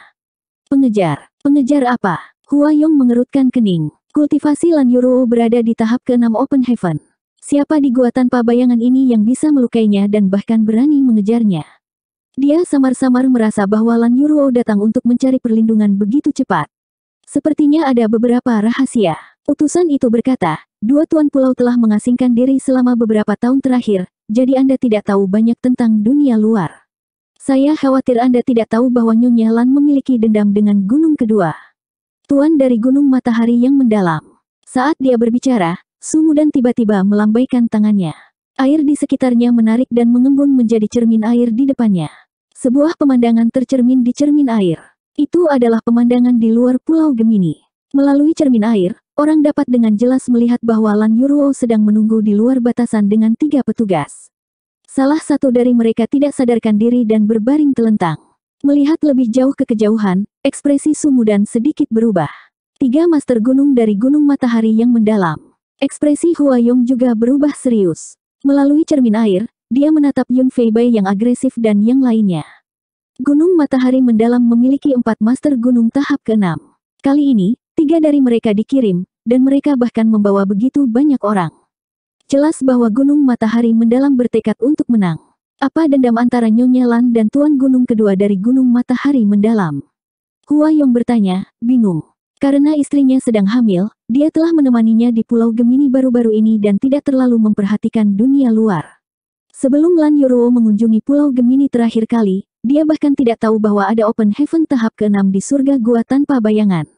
Pengejar, pengejar apa? Hua Yong mengerutkan kening. Kultivasi Lan Yuruo berada di tahap ke-6 Open Heaven. Siapa di gua tanpa bayangan ini yang bisa melukainya dan bahkan berani mengejarnya? Dia samar-samar merasa bahwa Lan Yuruo datang untuk mencari perlindungan begitu cepat. Sepertinya ada beberapa rahasia. Utusan itu berkata, dua tuan pulau telah mengasingkan diri selama beberapa tahun terakhir, jadi Anda tidak tahu banyak tentang dunia luar. Saya khawatir Anda tidak tahu bahwa Nyonya Lan memiliki dendam dengan gunung kedua. Tuan dari Gunung Matahari yang mendalam. Saat dia berbicara, Sumu dan tiba-tiba melambaikan tangannya. Air di sekitarnya menarik dan mengembun menjadi cermin air di depannya. Sebuah pemandangan tercermin di cermin air. Itu adalah pemandangan di luar Pulau Gemini. Melalui cermin air, orang dapat dengan jelas melihat bahwa Lan Yuruo sedang menunggu di luar batasan dengan tiga petugas. Salah satu dari mereka tidak sadarkan diri dan berbaring telentang. Melihat lebih jauh ke kejauhan, Ekspresi dan sedikit berubah. Tiga master gunung dari Gunung Matahari yang mendalam. Ekspresi Hua Yong juga berubah serius. Melalui cermin air, dia menatap Yun Fei Bei yang agresif dan yang lainnya. Gunung Matahari Mendalam memiliki empat master gunung tahap keenam. Kali ini, tiga dari mereka dikirim, dan mereka bahkan membawa begitu banyak orang. Jelas bahwa Gunung Matahari Mendalam bertekad untuk menang. Apa dendam antara Nyonya Lan dan Tuan Gunung kedua dari Gunung Matahari Mendalam? Hua Yong bertanya, bingung. Karena istrinya sedang hamil, dia telah menemaninya di Pulau Gemini baru-baru ini dan tidak terlalu memperhatikan dunia luar. Sebelum Lan Yoruo mengunjungi Pulau Gemini terakhir kali, dia bahkan tidak tahu bahwa ada Open Heaven tahap ke-6 di surga gua tanpa bayangan.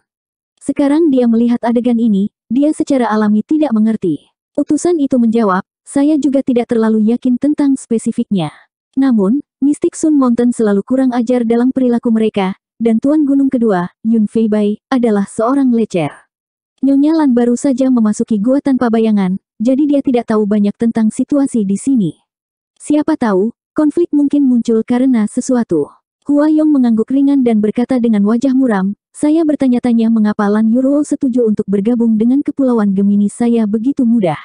Sekarang dia melihat adegan ini, dia secara alami tidak mengerti. Utusan itu menjawab, saya juga tidak terlalu yakin tentang spesifiknya. Namun, Mystic Sun Mountain selalu kurang ajar dalam perilaku mereka, dan Tuan Gunung kedua, Yun Fei Bai, adalah seorang lecer. Nyonya Lan baru saja memasuki gua tanpa bayangan, jadi dia tidak tahu banyak tentang situasi di sini. Siapa tahu, konflik mungkin muncul karena sesuatu. Hua Yong mengangguk ringan dan berkata dengan wajah muram, saya bertanya-tanya mengapa Lan Yuruo setuju untuk bergabung dengan Kepulauan Gemini saya begitu mudah.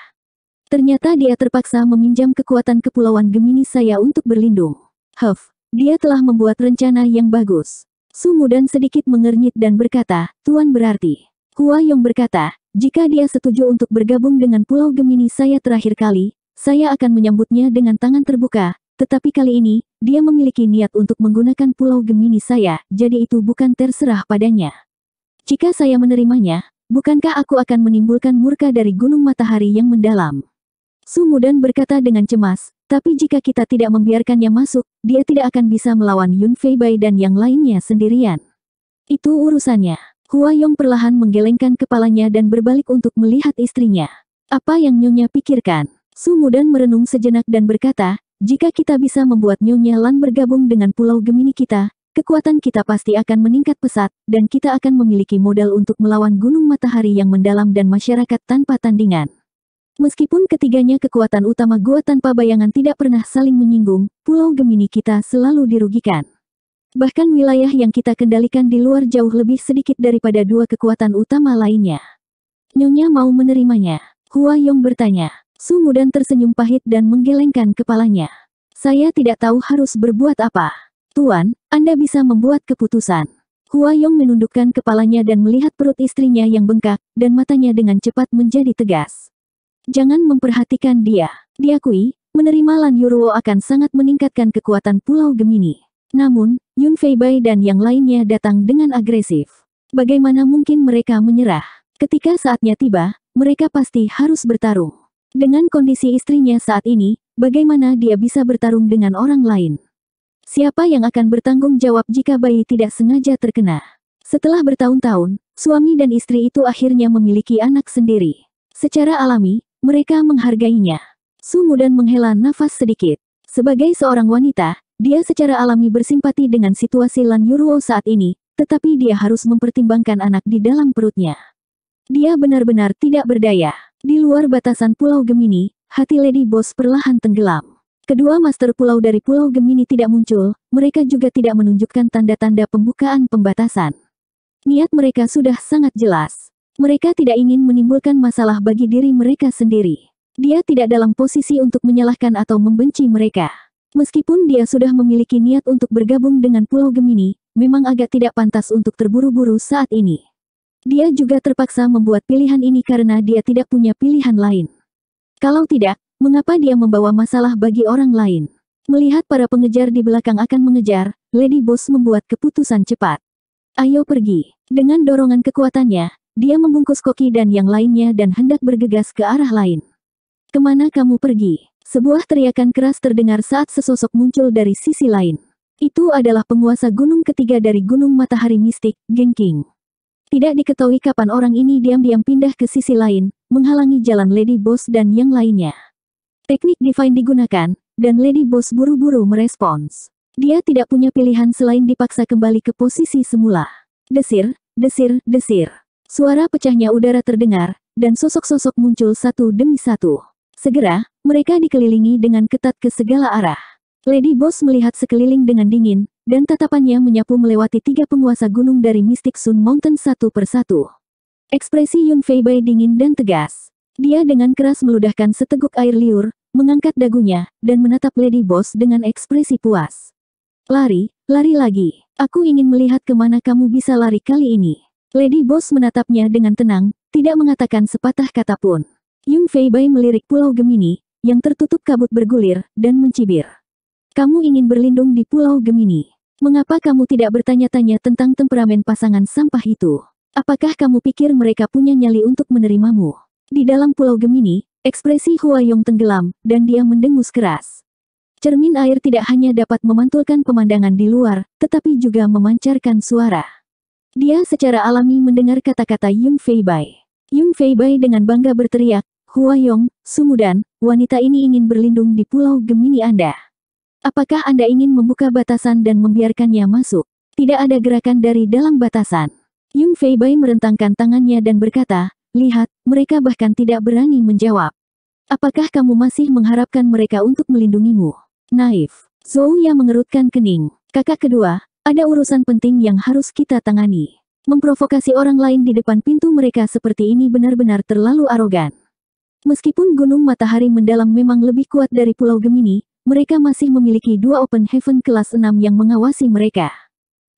Ternyata dia terpaksa meminjam kekuatan Kepulauan Gemini saya untuk berlindung. Huff, dia telah membuat rencana yang bagus. Mudan sedikit mengernyit dan berkata, Tuan berarti. Hua Yong berkata, jika dia setuju untuk bergabung dengan Pulau Gemini saya terakhir kali, saya akan menyambutnya dengan tangan terbuka, tetapi kali ini, dia memiliki niat untuk menggunakan Pulau Gemini saya, jadi itu bukan terserah padanya. Jika saya menerimanya, bukankah aku akan menimbulkan murka dari Gunung Matahari yang mendalam? Sumudan berkata dengan cemas, tapi jika kita tidak membiarkannya masuk, dia tidak akan bisa melawan Yun Fei Bai dan yang lainnya sendirian. Itu urusannya. Hua Yong perlahan menggelengkan kepalanya dan berbalik untuk melihat istrinya. Apa yang Nyonya pikirkan? Sumudan merenung sejenak dan berkata, jika kita bisa membuat Nyonya Lan bergabung dengan Pulau Gemini kita, kekuatan kita pasti akan meningkat pesat, dan kita akan memiliki modal untuk melawan Gunung Matahari yang mendalam dan masyarakat tanpa tandingan. Meskipun ketiganya kekuatan utama gua tanpa bayangan tidak pernah saling menyinggung, pulau Gemini kita selalu dirugikan. Bahkan wilayah yang kita kendalikan di luar jauh lebih sedikit daripada dua kekuatan utama lainnya. Nyonya mau menerimanya. Hua Yong bertanya. Su Mudan tersenyum pahit dan menggelengkan kepalanya. Saya tidak tahu harus berbuat apa. Tuan, Anda bisa membuat keputusan. Hua Yong menundukkan kepalanya dan melihat perut istrinya yang bengkak, dan matanya dengan cepat menjadi tegas. Jangan memperhatikan dia. Diakui, menerima Lan Yuruo akan sangat meningkatkan kekuatan Pulau Gemini. Namun, Yun Fei Bai dan yang lainnya datang dengan agresif. Bagaimana mungkin mereka menyerah? Ketika saatnya tiba, mereka pasti harus bertarung. Dengan kondisi istrinya saat ini, bagaimana dia bisa bertarung dengan orang lain? Siapa yang akan bertanggung jawab jika bayi tidak sengaja terkena? Setelah bertahun-tahun, suami dan istri itu akhirnya memiliki anak sendiri. Secara alami, mereka menghargainya. Sumu dan menghela nafas sedikit. Sebagai seorang wanita, dia secara alami bersimpati dengan situasi Lan Yuruo saat ini, tetapi dia harus mempertimbangkan anak di dalam perutnya. Dia benar-benar tidak berdaya. Di luar batasan Pulau Gemini, hati Lady Boss perlahan tenggelam. Kedua master pulau dari Pulau Gemini tidak muncul, mereka juga tidak menunjukkan tanda-tanda pembukaan pembatasan. Niat mereka sudah sangat jelas. Mereka tidak ingin menimbulkan masalah bagi diri mereka sendiri. Dia tidak dalam posisi untuk menyalahkan atau membenci mereka. Meskipun dia sudah memiliki niat untuk bergabung dengan Pulau Gemini, memang agak tidak pantas untuk terburu-buru saat ini. Dia juga terpaksa membuat pilihan ini karena dia tidak punya pilihan lain. Kalau tidak, mengapa dia membawa masalah bagi orang lain? Melihat para pengejar di belakang akan mengejar, Lady Boss membuat keputusan cepat. Ayo pergi. Dengan dorongan kekuatannya, dia membungkus koki dan yang lainnya dan hendak bergegas ke arah lain. Kemana kamu pergi? Sebuah teriakan keras terdengar saat sesosok muncul dari sisi lain. Itu adalah penguasa gunung ketiga dari gunung matahari mistik, Gengking. Tidak diketahui kapan orang ini diam-diam pindah ke sisi lain, menghalangi jalan Lady Boss dan yang lainnya. Teknik Divine digunakan, dan Lady Boss buru-buru merespons. Dia tidak punya pilihan selain dipaksa kembali ke posisi semula. Desir, desir, desir. Suara pecahnya udara terdengar, dan sosok-sosok muncul satu demi satu. Segera, mereka dikelilingi dengan ketat ke segala arah. Lady Boss melihat sekeliling dengan dingin, dan tatapannya menyapu melewati tiga penguasa gunung dari Mystic Sun Mountain satu persatu. Ekspresi Yun Fei Bai dingin dan tegas. Dia dengan keras meludahkan seteguk air liur, mengangkat dagunya, dan menatap Lady Boss dengan ekspresi puas. Lari, lari lagi. Aku ingin melihat kemana kamu bisa lari kali ini. Lady Boss menatapnya dengan tenang, tidak mengatakan sepatah kata pun. Yung Fei Bai melirik Pulau Gemini, yang tertutup kabut bergulir, dan mencibir. Kamu ingin berlindung di Pulau Gemini. Mengapa kamu tidak bertanya-tanya tentang temperamen pasangan sampah itu? Apakah kamu pikir mereka punya nyali untuk menerimamu? Di dalam Pulau Gemini, ekspresi Hua Yong tenggelam, dan dia mendengus keras. Cermin air tidak hanya dapat memantulkan pemandangan di luar, tetapi juga memancarkan suara. Dia secara alami mendengar kata-kata Yung Feibai. Yung Feibai dengan bangga berteriak, Hua Yong, Sumudan, wanita ini ingin berlindung di Pulau Gemini Anda. Apakah Anda ingin membuka batasan dan membiarkannya masuk? Tidak ada gerakan dari dalam batasan. Yung Feibai merentangkan tangannya dan berkata, Lihat, mereka bahkan tidak berani menjawab. Apakah kamu masih mengharapkan mereka untuk melindungimu? Naif. Zhou Ya mengerutkan kening. Kakak kedua, ada urusan penting yang harus kita tangani. Memprovokasi orang lain di depan pintu mereka seperti ini benar-benar terlalu arogan. Meskipun Gunung Matahari Mendalam memang lebih kuat dari Pulau Gemini, mereka masih memiliki dua Open Heaven kelas 6 yang mengawasi mereka.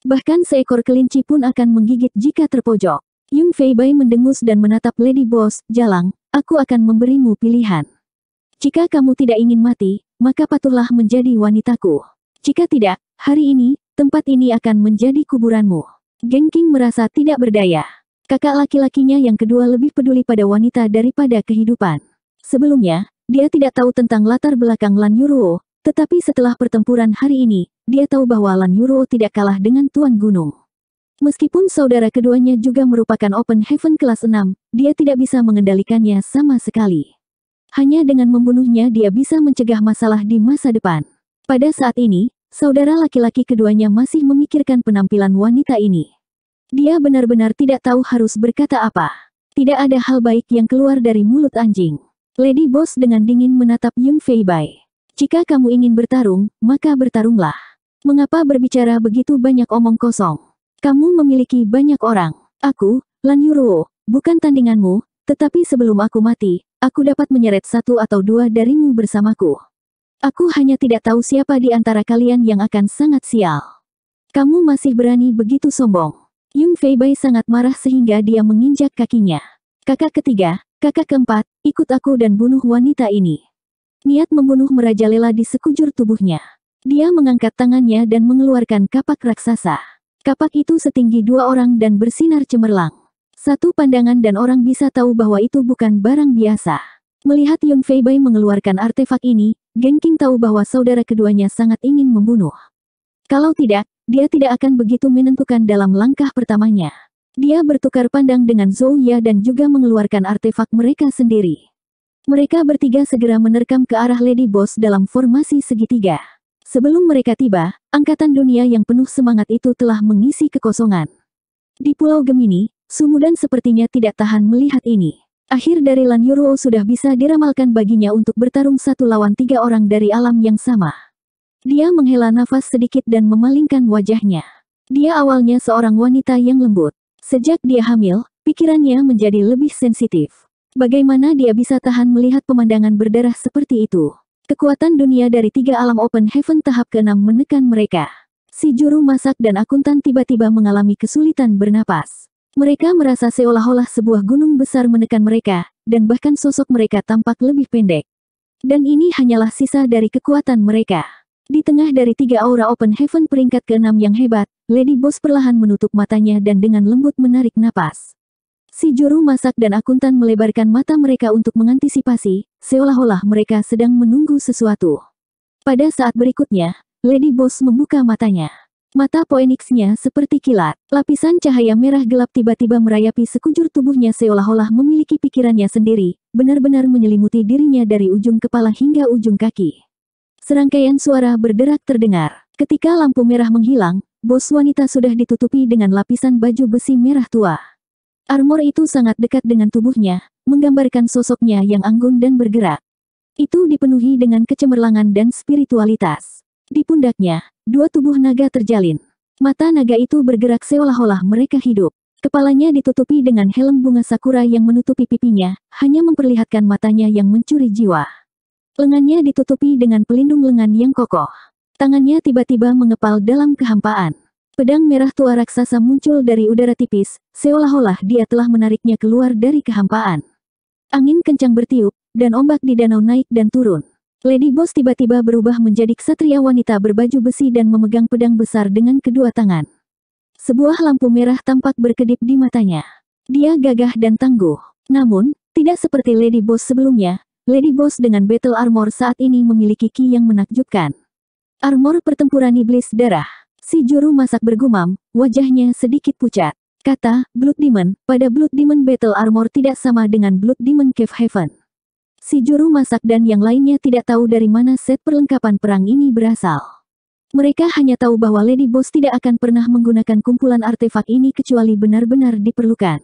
Bahkan seekor kelinci pun akan menggigit jika terpojok. Yung Fei Bai mendengus dan menatap Lady Boss, Jalang, aku akan memberimu pilihan. Jika kamu tidak ingin mati, maka patuhlah menjadi wanitaku. Jika tidak, hari ini, Tempat ini akan menjadi kuburanmu. Gengking merasa tidak berdaya. Kakak laki-lakinya yang kedua lebih peduli pada wanita daripada kehidupan. Sebelumnya, dia tidak tahu tentang latar belakang Lan Yuruo, tetapi setelah pertempuran hari ini, dia tahu bahwa Lan Yuruo tidak kalah dengan Tuan Gunung. Meskipun saudara keduanya juga merupakan Open Heaven kelas 6, dia tidak bisa mengendalikannya sama sekali. Hanya dengan membunuhnya dia bisa mencegah masalah di masa depan. Pada saat ini, Saudara laki-laki keduanya masih memikirkan penampilan wanita ini. Dia benar-benar tidak tahu harus berkata apa. Tidak ada hal baik yang keluar dari mulut anjing. Lady Boss dengan dingin menatap Yun Fei Bai. Jika kamu ingin bertarung, maka bertarunglah. Mengapa berbicara begitu banyak omong kosong? Kamu memiliki banyak orang. Aku, Lan Yuruo, bukan tandinganmu, tetapi sebelum aku mati, aku dapat menyeret satu atau dua darimu bersamaku. Aku hanya tidak tahu siapa di antara kalian yang akan sangat sial. Kamu masih berani begitu sombong. Yung Feibai sangat marah sehingga dia menginjak kakinya. Kakak ketiga, kakak keempat, ikut aku dan bunuh wanita ini. Niat membunuh merajalela di sekujur tubuhnya. Dia mengangkat tangannya dan mengeluarkan kapak raksasa. Kapak itu setinggi dua orang dan bersinar cemerlang. Satu pandangan dan orang bisa tahu bahwa itu bukan barang biasa. Melihat Yun Bai mengeluarkan artefak ini, Geng King tahu bahwa saudara keduanya sangat ingin membunuh. Kalau tidak, dia tidak akan begitu menentukan dalam langkah pertamanya. Dia bertukar pandang dengan Zhou Ya dan juga mengeluarkan artefak mereka sendiri. Mereka bertiga segera menerkam ke arah Lady Boss dalam formasi segitiga. Sebelum mereka tiba, angkatan dunia yang penuh semangat itu telah mengisi kekosongan. Di Pulau Gemini, Sumudan sepertinya tidak tahan melihat ini. Akhir dari Lan Yuruo sudah bisa diramalkan baginya untuk bertarung satu lawan tiga orang dari alam yang sama. Dia menghela nafas sedikit dan memalingkan wajahnya. Dia awalnya seorang wanita yang lembut. Sejak dia hamil, pikirannya menjadi lebih sensitif. Bagaimana dia bisa tahan melihat pemandangan berdarah seperti itu? Kekuatan dunia dari tiga alam Open Heaven tahap ke-6 menekan mereka. Si juru masak dan akuntan tiba-tiba mengalami kesulitan bernapas. Mereka merasa seolah-olah sebuah gunung besar menekan mereka, dan bahkan sosok mereka tampak lebih pendek. Dan ini hanyalah sisa dari kekuatan mereka. Di tengah dari tiga aura Open Heaven peringkat keenam yang hebat, Lady Boss perlahan menutup matanya dan dengan lembut menarik napas. Si juru masak dan akuntan melebarkan mata mereka untuk mengantisipasi, seolah-olah mereka sedang menunggu sesuatu. Pada saat berikutnya, Lady Boss membuka matanya. Mata Poenixnya seperti kilat. Lapisan cahaya merah gelap tiba-tiba merayapi sekujur tubuhnya seolah-olah memiliki pikirannya sendiri, benar-benar menyelimuti dirinya dari ujung kepala hingga ujung kaki. Serangkaian suara berderak terdengar. Ketika lampu merah menghilang, bos wanita sudah ditutupi dengan lapisan baju besi merah tua. Armor itu sangat dekat dengan tubuhnya, menggambarkan sosoknya yang anggun dan bergerak. Itu dipenuhi dengan kecemerlangan dan spiritualitas. Di pundaknya, Dua tubuh naga terjalin. Mata naga itu bergerak seolah-olah mereka hidup. Kepalanya ditutupi dengan helm bunga sakura yang menutupi pipinya, hanya memperlihatkan matanya yang mencuri jiwa. Lengannya ditutupi dengan pelindung lengan yang kokoh. Tangannya tiba-tiba mengepal dalam kehampaan. Pedang merah tua raksasa muncul dari udara tipis, seolah-olah dia telah menariknya keluar dari kehampaan. Angin kencang bertiup, dan ombak di danau naik dan turun. Lady Boss tiba-tiba berubah menjadi ksatria wanita berbaju besi dan memegang pedang besar dengan kedua tangan. Sebuah lampu merah tampak berkedip di matanya. Dia gagah dan tangguh. Namun, tidak seperti Lady Boss sebelumnya, Lady Boss dengan battle armor saat ini memiliki ki yang menakjubkan. Armor pertempuran iblis darah. Si juru masak bergumam, wajahnya sedikit pucat. Kata, Blood Demon, pada Blood Demon Battle Armor tidak sama dengan Blood Demon Cave Heaven. Si juru masak dan yang lainnya tidak tahu dari mana set perlengkapan perang ini berasal. Mereka hanya tahu bahwa Lady Boss tidak akan pernah menggunakan kumpulan artefak ini kecuali benar-benar diperlukan.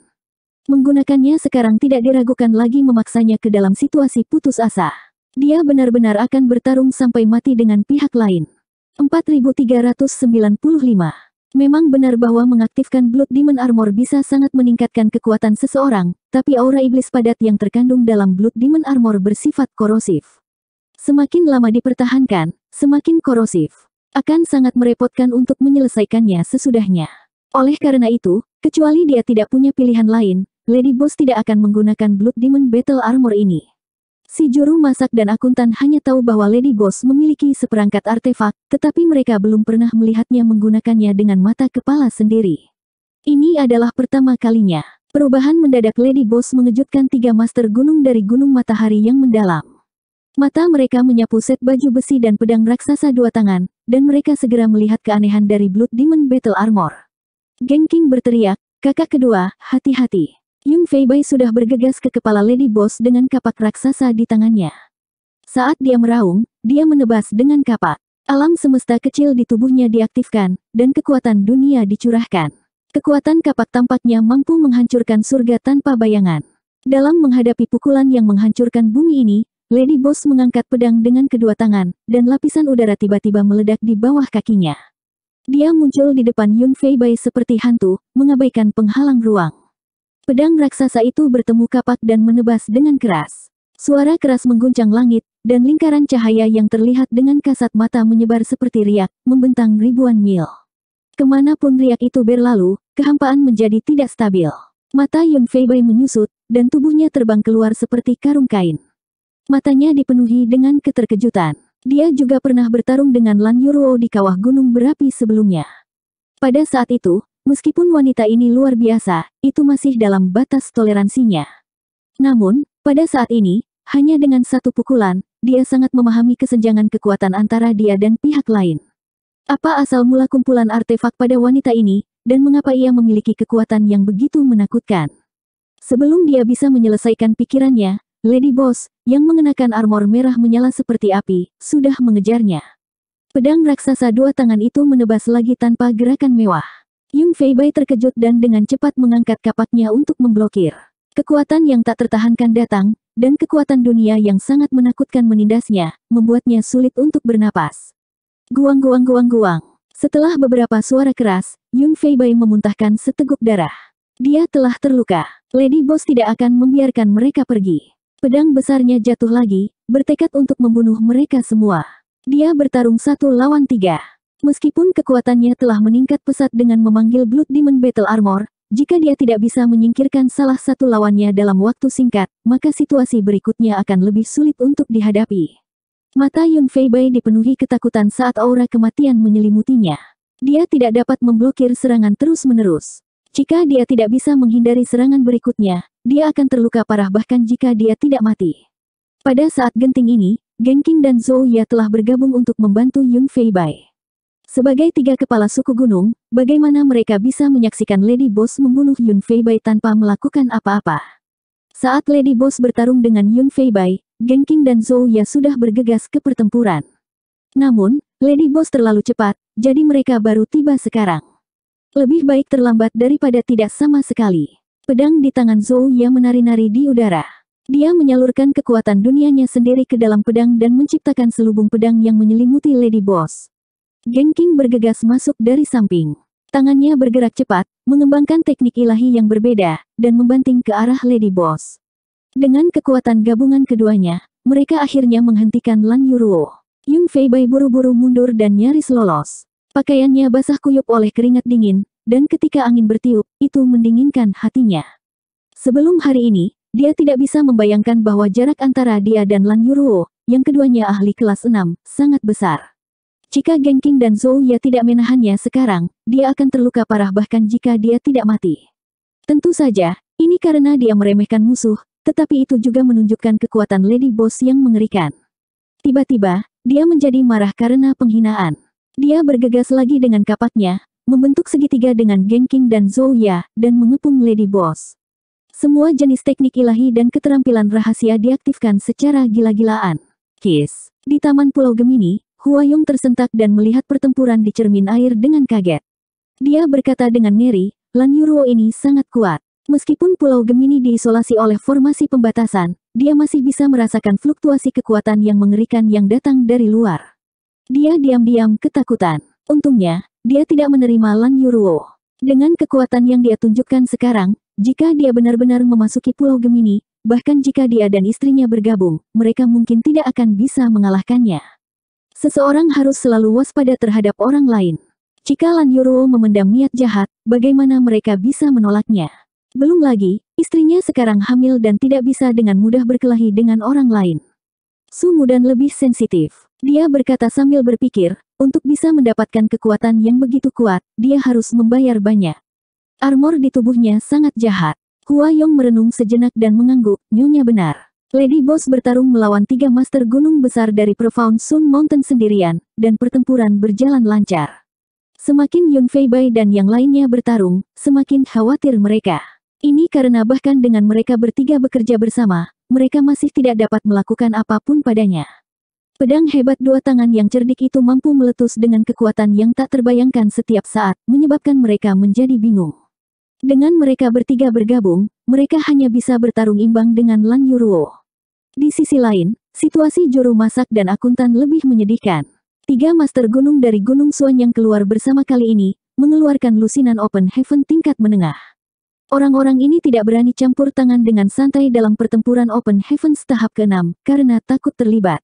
Menggunakannya sekarang tidak diragukan lagi memaksanya ke dalam situasi putus asa. Dia benar-benar akan bertarung sampai mati dengan pihak lain. 4395 Memang benar bahwa mengaktifkan Blood Demon Armor bisa sangat meningkatkan kekuatan seseorang, tapi aura iblis padat yang terkandung dalam Blood Demon Armor bersifat korosif. Semakin lama dipertahankan, semakin korosif. Akan sangat merepotkan untuk menyelesaikannya sesudahnya. Oleh karena itu, kecuali dia tidak punya pilihan lain, Lady Boss tidak akan menggunakan Blood Demon Battle Armor ini. Si juru masak dan akuntan hanya tahu bahwa Lady Boss memiliki seperangkat artefak, tetapi mereka belum pernah melihatnya menggunakannya dengan mata kepala sendiri. Ini adalah pertama kalinya. Perubahan mendadak Lady Boss mengejutkan tiga master gunung dari gunung matahari yang mendalam. Mata mereka menyapu set baju besi dan pedang raksasa dua tangan, dan mereka segera melihat keanehan dari Blood Demon Battle Armor. Geng King berteriak, kakak kedua, hati-hati. Yung Bai sudah bergegas ke kepala Lady Boss dengan kapak raksasa di tangannya. Saat dia meraung, dia menebas dengan kapak. Alam semesta kecil di tubuhnya diaktifkan, dan kekuatan dunia dicurahkan. Kekuatan kapak tampaknya mampu menghancurkan surga tanpa bayangan. Dalam menghadapi pukulan yang menghancurkan bumi ini, Lady Boss mengangkat pedang dengan kedua tangan, dan lapisan udara tiba-tiba meledak di bawah kakinya. Dia muncul di depan Yun Fei Bai seperti hantu, mengabaikan penghalang ruang. Pedang raksasa itu bertemu kapak dan menebas dengan keras. Suara keras mengguncang langit, dan lingkaran cahaya yang terlihat dengan kasat mata menyebar seperti riak, membentang ribuan mil. Kemanapun riak itu berlalu, kehampaan menjadi tidak stabil. Mata Yun Feibei menyusut, dan tubuhnya terbang keluar seperti karung kain. Matanya dipenuhi dengan keterkejutan. Dia juga pernah bertarung dengan Lan Yuruo di kawah gunung berapi sebelumnya. Pada saat itu, Meskipun wanita ini luar biasa, itu masih dalam batas toleransinya. Namun, pada saat ini, hanya dengan satu pukulan, dia sangat memahami kesenjangan kekuatan antara dia dan pihak lain. Apa asal mula kumpulan artefak pada wanita ini, dan mengapa ia memiliki kekuatan yang begitu menakutkan? Sebelum dia bisa menyelesaikan pikirannya, Lady Boss, yang mengenakan armor merah menyala seperti api, sudah mengejarnya. Pedang raksasa dua tangan itu menebas lagi tanpa gerakan mewah. Yung Bai terkejut dan dengan cepat mengangkat kapaknya untuk memblokir. Kekuatan yang tak tertahankan datang, dan kekuatan dunia yang sangat menakutkan menindasnya, membuatnya sulit untuk bernapas. Guang-guang-guang-guang. Setelah beberapa suara keras, Yun Bai memuntahkan seteguk darah. Dia telah terluka. Lady Boss tidak akan membiarkan mereka pergi. Pedang besarnya jatuh lagi, bertekad untuk membunuh mereka semua. Dia bertarung satu lawan tiga. Meskipun kekuatannya telah meningkat pesat dengan memanggil Blood Demon Battle Armor, jika dia tidak bisa menyingkirkan salah satu lawannya dalam waktu singkat, maka situasi berikutnya akan lebih sulit untuk dihadapi. Mata Yun Feibai dipenuhi ketakutan saat aura kematian menyelimutinya. Dia tidak dapat memblokir serangan terus-menerus. Jika dia tidak bisa menghindari serangan berikutnya, dia akan terluka parah bahkan jika dia tidak mati. Pada saat genting ini, Genking dan Zhou Ya telah bergabung untuk membantu Yun Feibai. Sebagai tiga kepala suku gunung, bagaimana mereka bisa menyaksikan Lady Boss membunuh Yun Fei Bai tanpa melakukan apa-apa? Saat Lady Boss bertarung dengan Yun Fei Feibai, Genking dan Zhou Ya sudah bergegas ke pertempuran. Namun, Lady Boss terlalu cepat, jadi mereka baru tiba sekarang. Lebih baik terlambat daripada tidak sama sekali. Pedang di tangan Zhou Ya menari-nari di udara. Dia menyalurkan kekuatan dunianya sendiri ke dalam pedang dan menciptakan selubung pedang yang menyelimuti Lady Boss. Geng King bergegas masuk dari samping. Tangannya bergerak cepat, mengembangkan teknik ilahi yang berbeda, dan membanting ke arah Lady Boss. Dengan kekuatan gabungan keduanya, mereka akhirnya menghentikan Lan Yuruo. Yung Fei Bai buru-buru mundur dan nyaris lolos. Pakaiannya basah kuyup oleh keringat dingin, dan ketika angin bertiup, itu mendinginkan hatinya. Sebelum hari ini, dia tidak bisa membayangkan bahwa jarak antara dia dan Lan Yuruo, yang keduanya ahli kelas 6, sangat besar. Jika Gengking dan Zhou Ya tidak menahannya sekarang, dia akan terluka parah bahkan jika dia tidak mati. Tentu saja, ini karena dia meremehkan musuh, tetapi itu juga menunjukkan kekuatan Lady Boss yang mengerikan. Tiba-tiba, dia menjadi marah karena penghinaan. Dia bergegas lagi dengan kapaknya, membentuk segitiga dengan Gengking dan Zhou Ya, dan mengepung Lady Boss. Semua jenis teknik ilahi dan keterampilan rahasia diaktifkan secara gila-gilaan. Kiss. Di Taman Pulau Gemini, Huayong tersentak dan melihat pertempuran di cermin air dengan kaget. Dia berkata dengan ngeri, Lan Yuruo ini sangat kuat. Meskipun Pulau Gemini diisolasi oleh formasi pembatasan, dia masih bisa merasakan fluktuasi kekuatan yang mengerikan yang datang dari luar. Dia diam-diam ketakutan. Untungnya, dia tidak menerima Lan Yuruo. Dengan kekuatan yang dia tunjukkan sekarang, jika dia benar-benar memasuki Pulau Gemini, bahkan jika dia dan istrinya bergabung, mereka mungkin tidak akan bisa mengalahkannya. Seseorang harus selalu waspada terhadap orang lain. Jika Lan Yuruo memendam niat jahat, bagaimana mereka bisa menolaknya? Belum lagi, istrinya sekarang hamil dan tidak bisa dengan mudah berkelahi dengan orang lain. Sumu dan lebih sensitif. Dia berkata sambil berpikir, untuk bisa mendapatkan kekuatan yang begitu kuat, dia harus membayar banyak. Armor di tubuhnya sangat jahat. Hua Yong merenung sejenak dan mengangguk, nyonya benar. Lady Boss bertarung melawan tiga master gunung besar dari Profound Sun Mountain sendirian, dan pertempuran berjalan lancar. Semakin Yun Fei Bai dan yang lainnya bertarung, semakin khawatir mereka. Ini karena bahkan dengan mereka bertiga bekerja bersama, mereka masih tidak dapat melakukan apapun padanya. Pedang hebat dua tangan yang cerdik itu mampu meletus dengan kekuatan yang tak terbayangkan setiap saat, menyebabkan mereka menjadi bingung. Dengan mereka bertiga bergabung, mereka hanya bisa bertarung imbang dengan Lang Yuruo. Di sisi lain, situasi juru masak dan akuntan lebih menyedihkan. Tiga master gunung dari Gunung Suan yang keluar bersama kali ini, mengeluarkan lusinan Open Heaven tingkat menengah. Orang-orang ini tidak berani campur tangan dengan santai dalam pertempuran Open Heaven tahap ke-6, karena takut terlibat.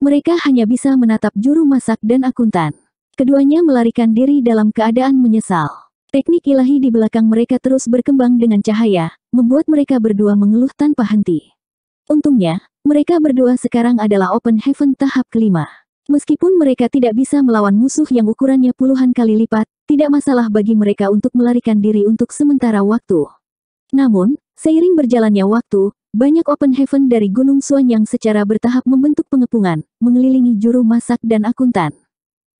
Mereka hanya bisa menatap juru masak dan akuntan. Keduanya melarikan diri dalam keadaan menyesal. Teknik ilahi di belakang mereka terus berkembang dengan cahaya, membuat mereka berdua mengeluh tanpa henti. Untungnya, mereka berdua sekarang adalah Open Heaven tahap kelima. Meskipun mereka tidak bisa melawan musuh yang ukurannya puluhan kali lipat, tidak masalah bagi mereka untuk melarikan diri untuk sementara waktu. Namun, seiring berjalannya waktu, banyak Open Heaven dari Gunung Suan yang secara bertahap membentuk pengepungan, mengelilingi juru masak dan akuntan.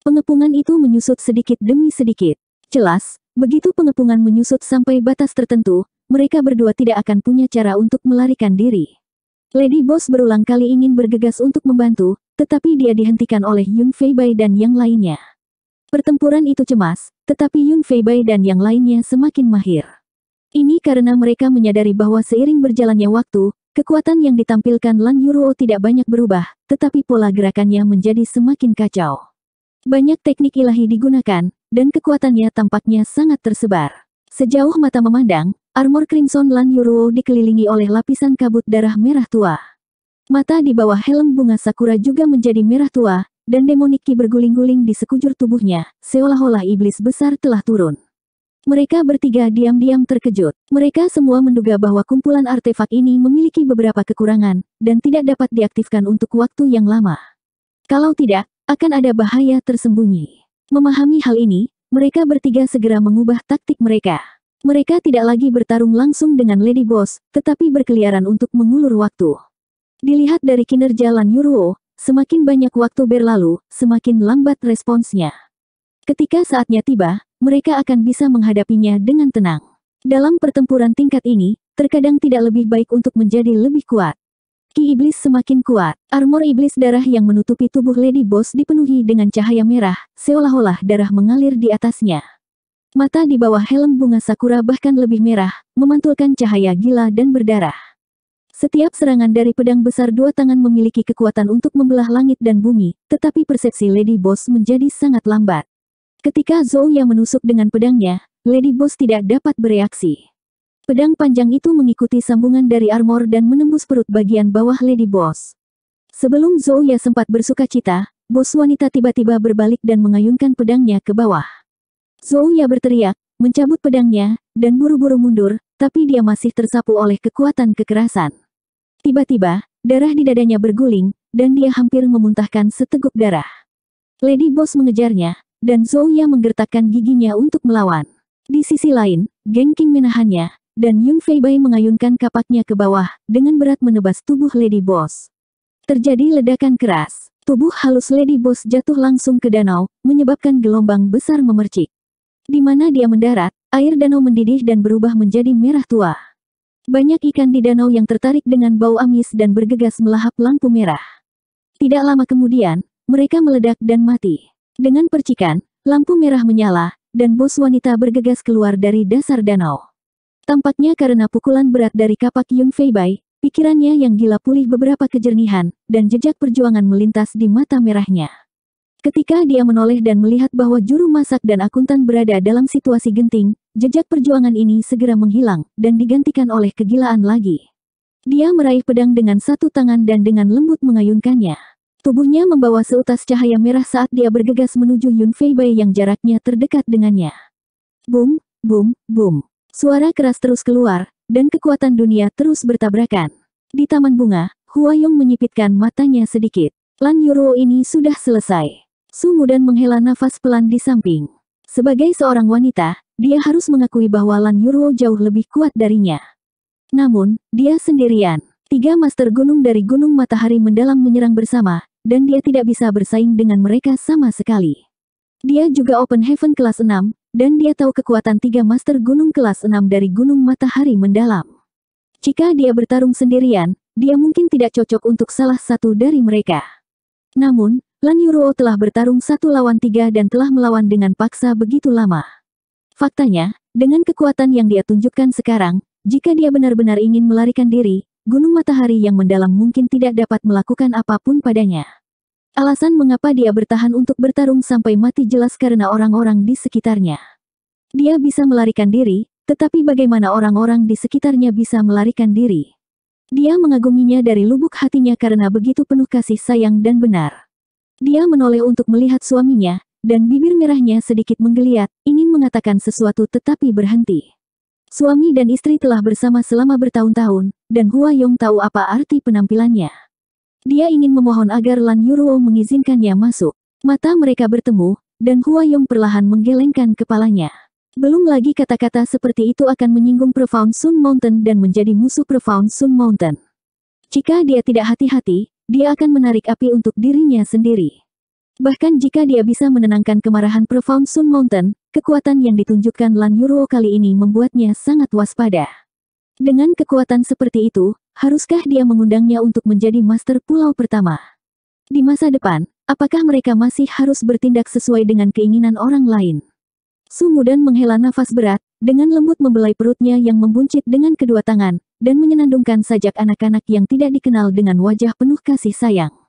Pengepungan itu menyusut sedikit demi sedikit. Jelas, Begitu pengepungan menyusut sampai batas tertentu, mereka berdua tidak akan punya cara untuk melarikan diri. Lady Boss berulang kali ingin bergegas untuk membantu, tetapi dia dihentikan oleh Yun Fei Bai dan yang lainnya. Pertempuran itu cemas, tetapi Yun Fei Bai dan yang lainnya semakin mahir. Ini karena mereka menyadari bahwa seiring berjalannya waktu, kekuatan yang ditampilkan Lan Yuruo tidak banyak berubah, tetapi pola gerakannya menjadi semakin kacau. Banyak teknik ilahi digunakan, dan kekuatannya tampaknya sangat tersebar. Sejauh mata memandang, armor Crimson Lan Yuruo dikelilingi oleh lapisan kabut darah merah tua. Mata di bawah helm bunga sakura juga menjadi merah tua, dan demoniki berguling-guling di sekujur tubuhnya, seolah-olah iblis besar telah turun. Mereka bertiga diam-diam terkejut. Mereka semua menduga bahwa kumpulan artefak ini memiliki beberapa kekurangan, dan tidak dapat diaktifkan untuk waktu yang lama. Kalau tidak, akan ada bahaya tersembunyi. Memahami hal ini, mereka bertiga segera mengubah taktik mereka. Mereka tidak lagi bertarung langsung dengan Lady Boss, tetapi berkeliaran untuk mengulur waktu. Dilihat dari kinerja Lan Yuruo, semakin banyak waktu berlalu, semakin lambat responsnya. Ketika saatnya tiba, mereka akan bisa menghadapinya dengan tenang. Dalam pertempuran tingkat ini, terkadang tidak lebih baik untuk menjadi lebih kuat. Ki Iblis semakin kuat. Armor iblis darah yang menutupi tubuh Lady Boss dipenuhi dengan cahaya merah, seolah-olah darah mengalir di atasnya. Mata di bawah helm bunga sakura bahkan lebih merah, memantulkan cahaya gila dan berdarah. Setiap serangan dari pedang besar dua tangan memiliki kekuatan untuk membelah langit dan bumi, tetapi persepsi Lady Boss menjadi sangat lambat. Ketika Zhou yang menusuk dengan pedangnya, Lady Boss tidak dapat bereaksi. Pedang panjang itu mengikuti sambungan dari armor dan menembus perut bagian bawah Lady Boss. Sebelum Zouya sempat bersuka cita, bos wanita tiba-tiba berbalik dan mengayunkan pedangnya ke bawah. Zouya berteriak, mencabut pedangnya, dan buru-buru mundur, tapi dia masih tersapu oleh kekuatan kekerasan. Tiba-tiba, darah di dadanya berguling, dan dia hampir memuntahkan seteguk darah. Lady Boss mengejarnya, dan Zouya menggertakkan giginya untuk melawan. Di sisi lain, Geng King menahannya, dan Yung Bai mengayunkan kapaknya ke bawah, dengan berat menebas tubuh Lady Boss. Terjadi ledakan keras. Tubuh halus Lady Boss jatuh langsung ke danau, menyebabkan gelombang besar memercik. Di mana dia mendarat, air danau mendidih dan berubah menjadi merah tua. Banyak ikan di danau yang tertarik dengan bau amis dan bergegas melahap lampu merah. Tidak lama kemudian, mereka meledak dan mati. Dengan percikan, lampu merah menyala, dan bos wanita bergegas keluar dari dasar danau. Tampaknya karena pukulan berat dari kapak Yung Fei Bai, pikirannya yang gila pulih beberapa kejernihan, dan jejak perjuangan melintas di mata merahnya. Ketika dia menoleh dan melihat bahwa juru masak dan akuntan berada dalam situasi genting, jejak perjuangan ini segera menghilang dan digantikan oleh kegilaan lagi. Dia meraih pedang dengan satu tangan dan dengan lembut mengayunkannya. Tubuhnya membawa seutas cahaya merah saat dia bergegas menuju Yun Fei Bai yang jaraknya terdekat dengannya. Boom, boom, boom. Suara keras terus keluar, dan kekuatan dunia terus bertabrakan. Di taman bunga, Huayong menyipitkan matanya sedikit. Lan Yuro ini sudah selesai. Su dan menghela nafas pelan di samping. Sebagai seorang wanita, dia harus mengakui bahwa Lan Yuro jauh lebih kuat darinya. Namun, dia sendirian. Tiga master gunung dari Gunung Matahari mendalam menyerang bersama, dan dia tidak bisa bersaing dengan mereka sama sekali. Dia juga Open Heaven kelas 6, dan dia tahu kekuatan tiga Master Gunung kelas 6 dari Gunung Matahari Mendalam. Jika dia bertarung sendirian, dia mungkin tidak cocok untuk salah satu dari mereka. Namun, Lan Yuruo telah bertarung satu lawan tiga dan telah melawan dengan paksa begitu lama. Faktanya, dengan kekuatan yang dia tunjukkan sekarang, jika dia benar-benar ingin melarikan diri, gunung matahari yang mendalam mungkin tidak dapat melakukan apapun padanya. Alasan mengapa dia bertahan untuk bertarung sampai mati jelas karena orang-orang di sekitarnya. Dia bisa melarikan diri, tetapi bagaimana orang-orang di sekitarnya bisa melarikan diri? Dia mengaguminya dari lubuk hatinya karena begitu penuh kasih sayang dan benar. Dia menoleh untuk melihat suaminya, dan bibir merahnya sedikit menggeliat, ingin mengatakan sesuatu tetapi berhenti. Suami dan istri telah bersama selama bertahun-tahun, dan Hua Yong tahu apa arti penampilannya. Dia ingin memohon agar Lan Yuruo mengizinkannya masuk. Mata mereka bertemu, dan Hua Yong perlahan menggelengkan kepalanya. Belum lagi kata-kata seperti itu akan menyinggung Profound Sun Mountain dan menjadi musuh Profound Sun Mountain. Jika dia tidak hati-hati, dia akan menarik api untuk dirinya sendiri. Bahkan jika dia bisa menenangkan kemarahan Profound Sun Mountain, kekuatan yang ditunjukkan Lan Yuruo kali ini membuatnya sangat waspada. Dengan kekuatan seperti itu, haruskah dia mengundangnya untuk menjadi master pulau pertama? Di masa depan, apakah mereka masih harus bertindak sesuai dengan keinginan orang lain? Sumudan menghela nafas berat, dengan lembut membelai perutnya yang membuncit dengan kedua tangan, dan menyenandungkan sajak anak-anak yang tidak dikenal dengan wajah penuh kasih sayang.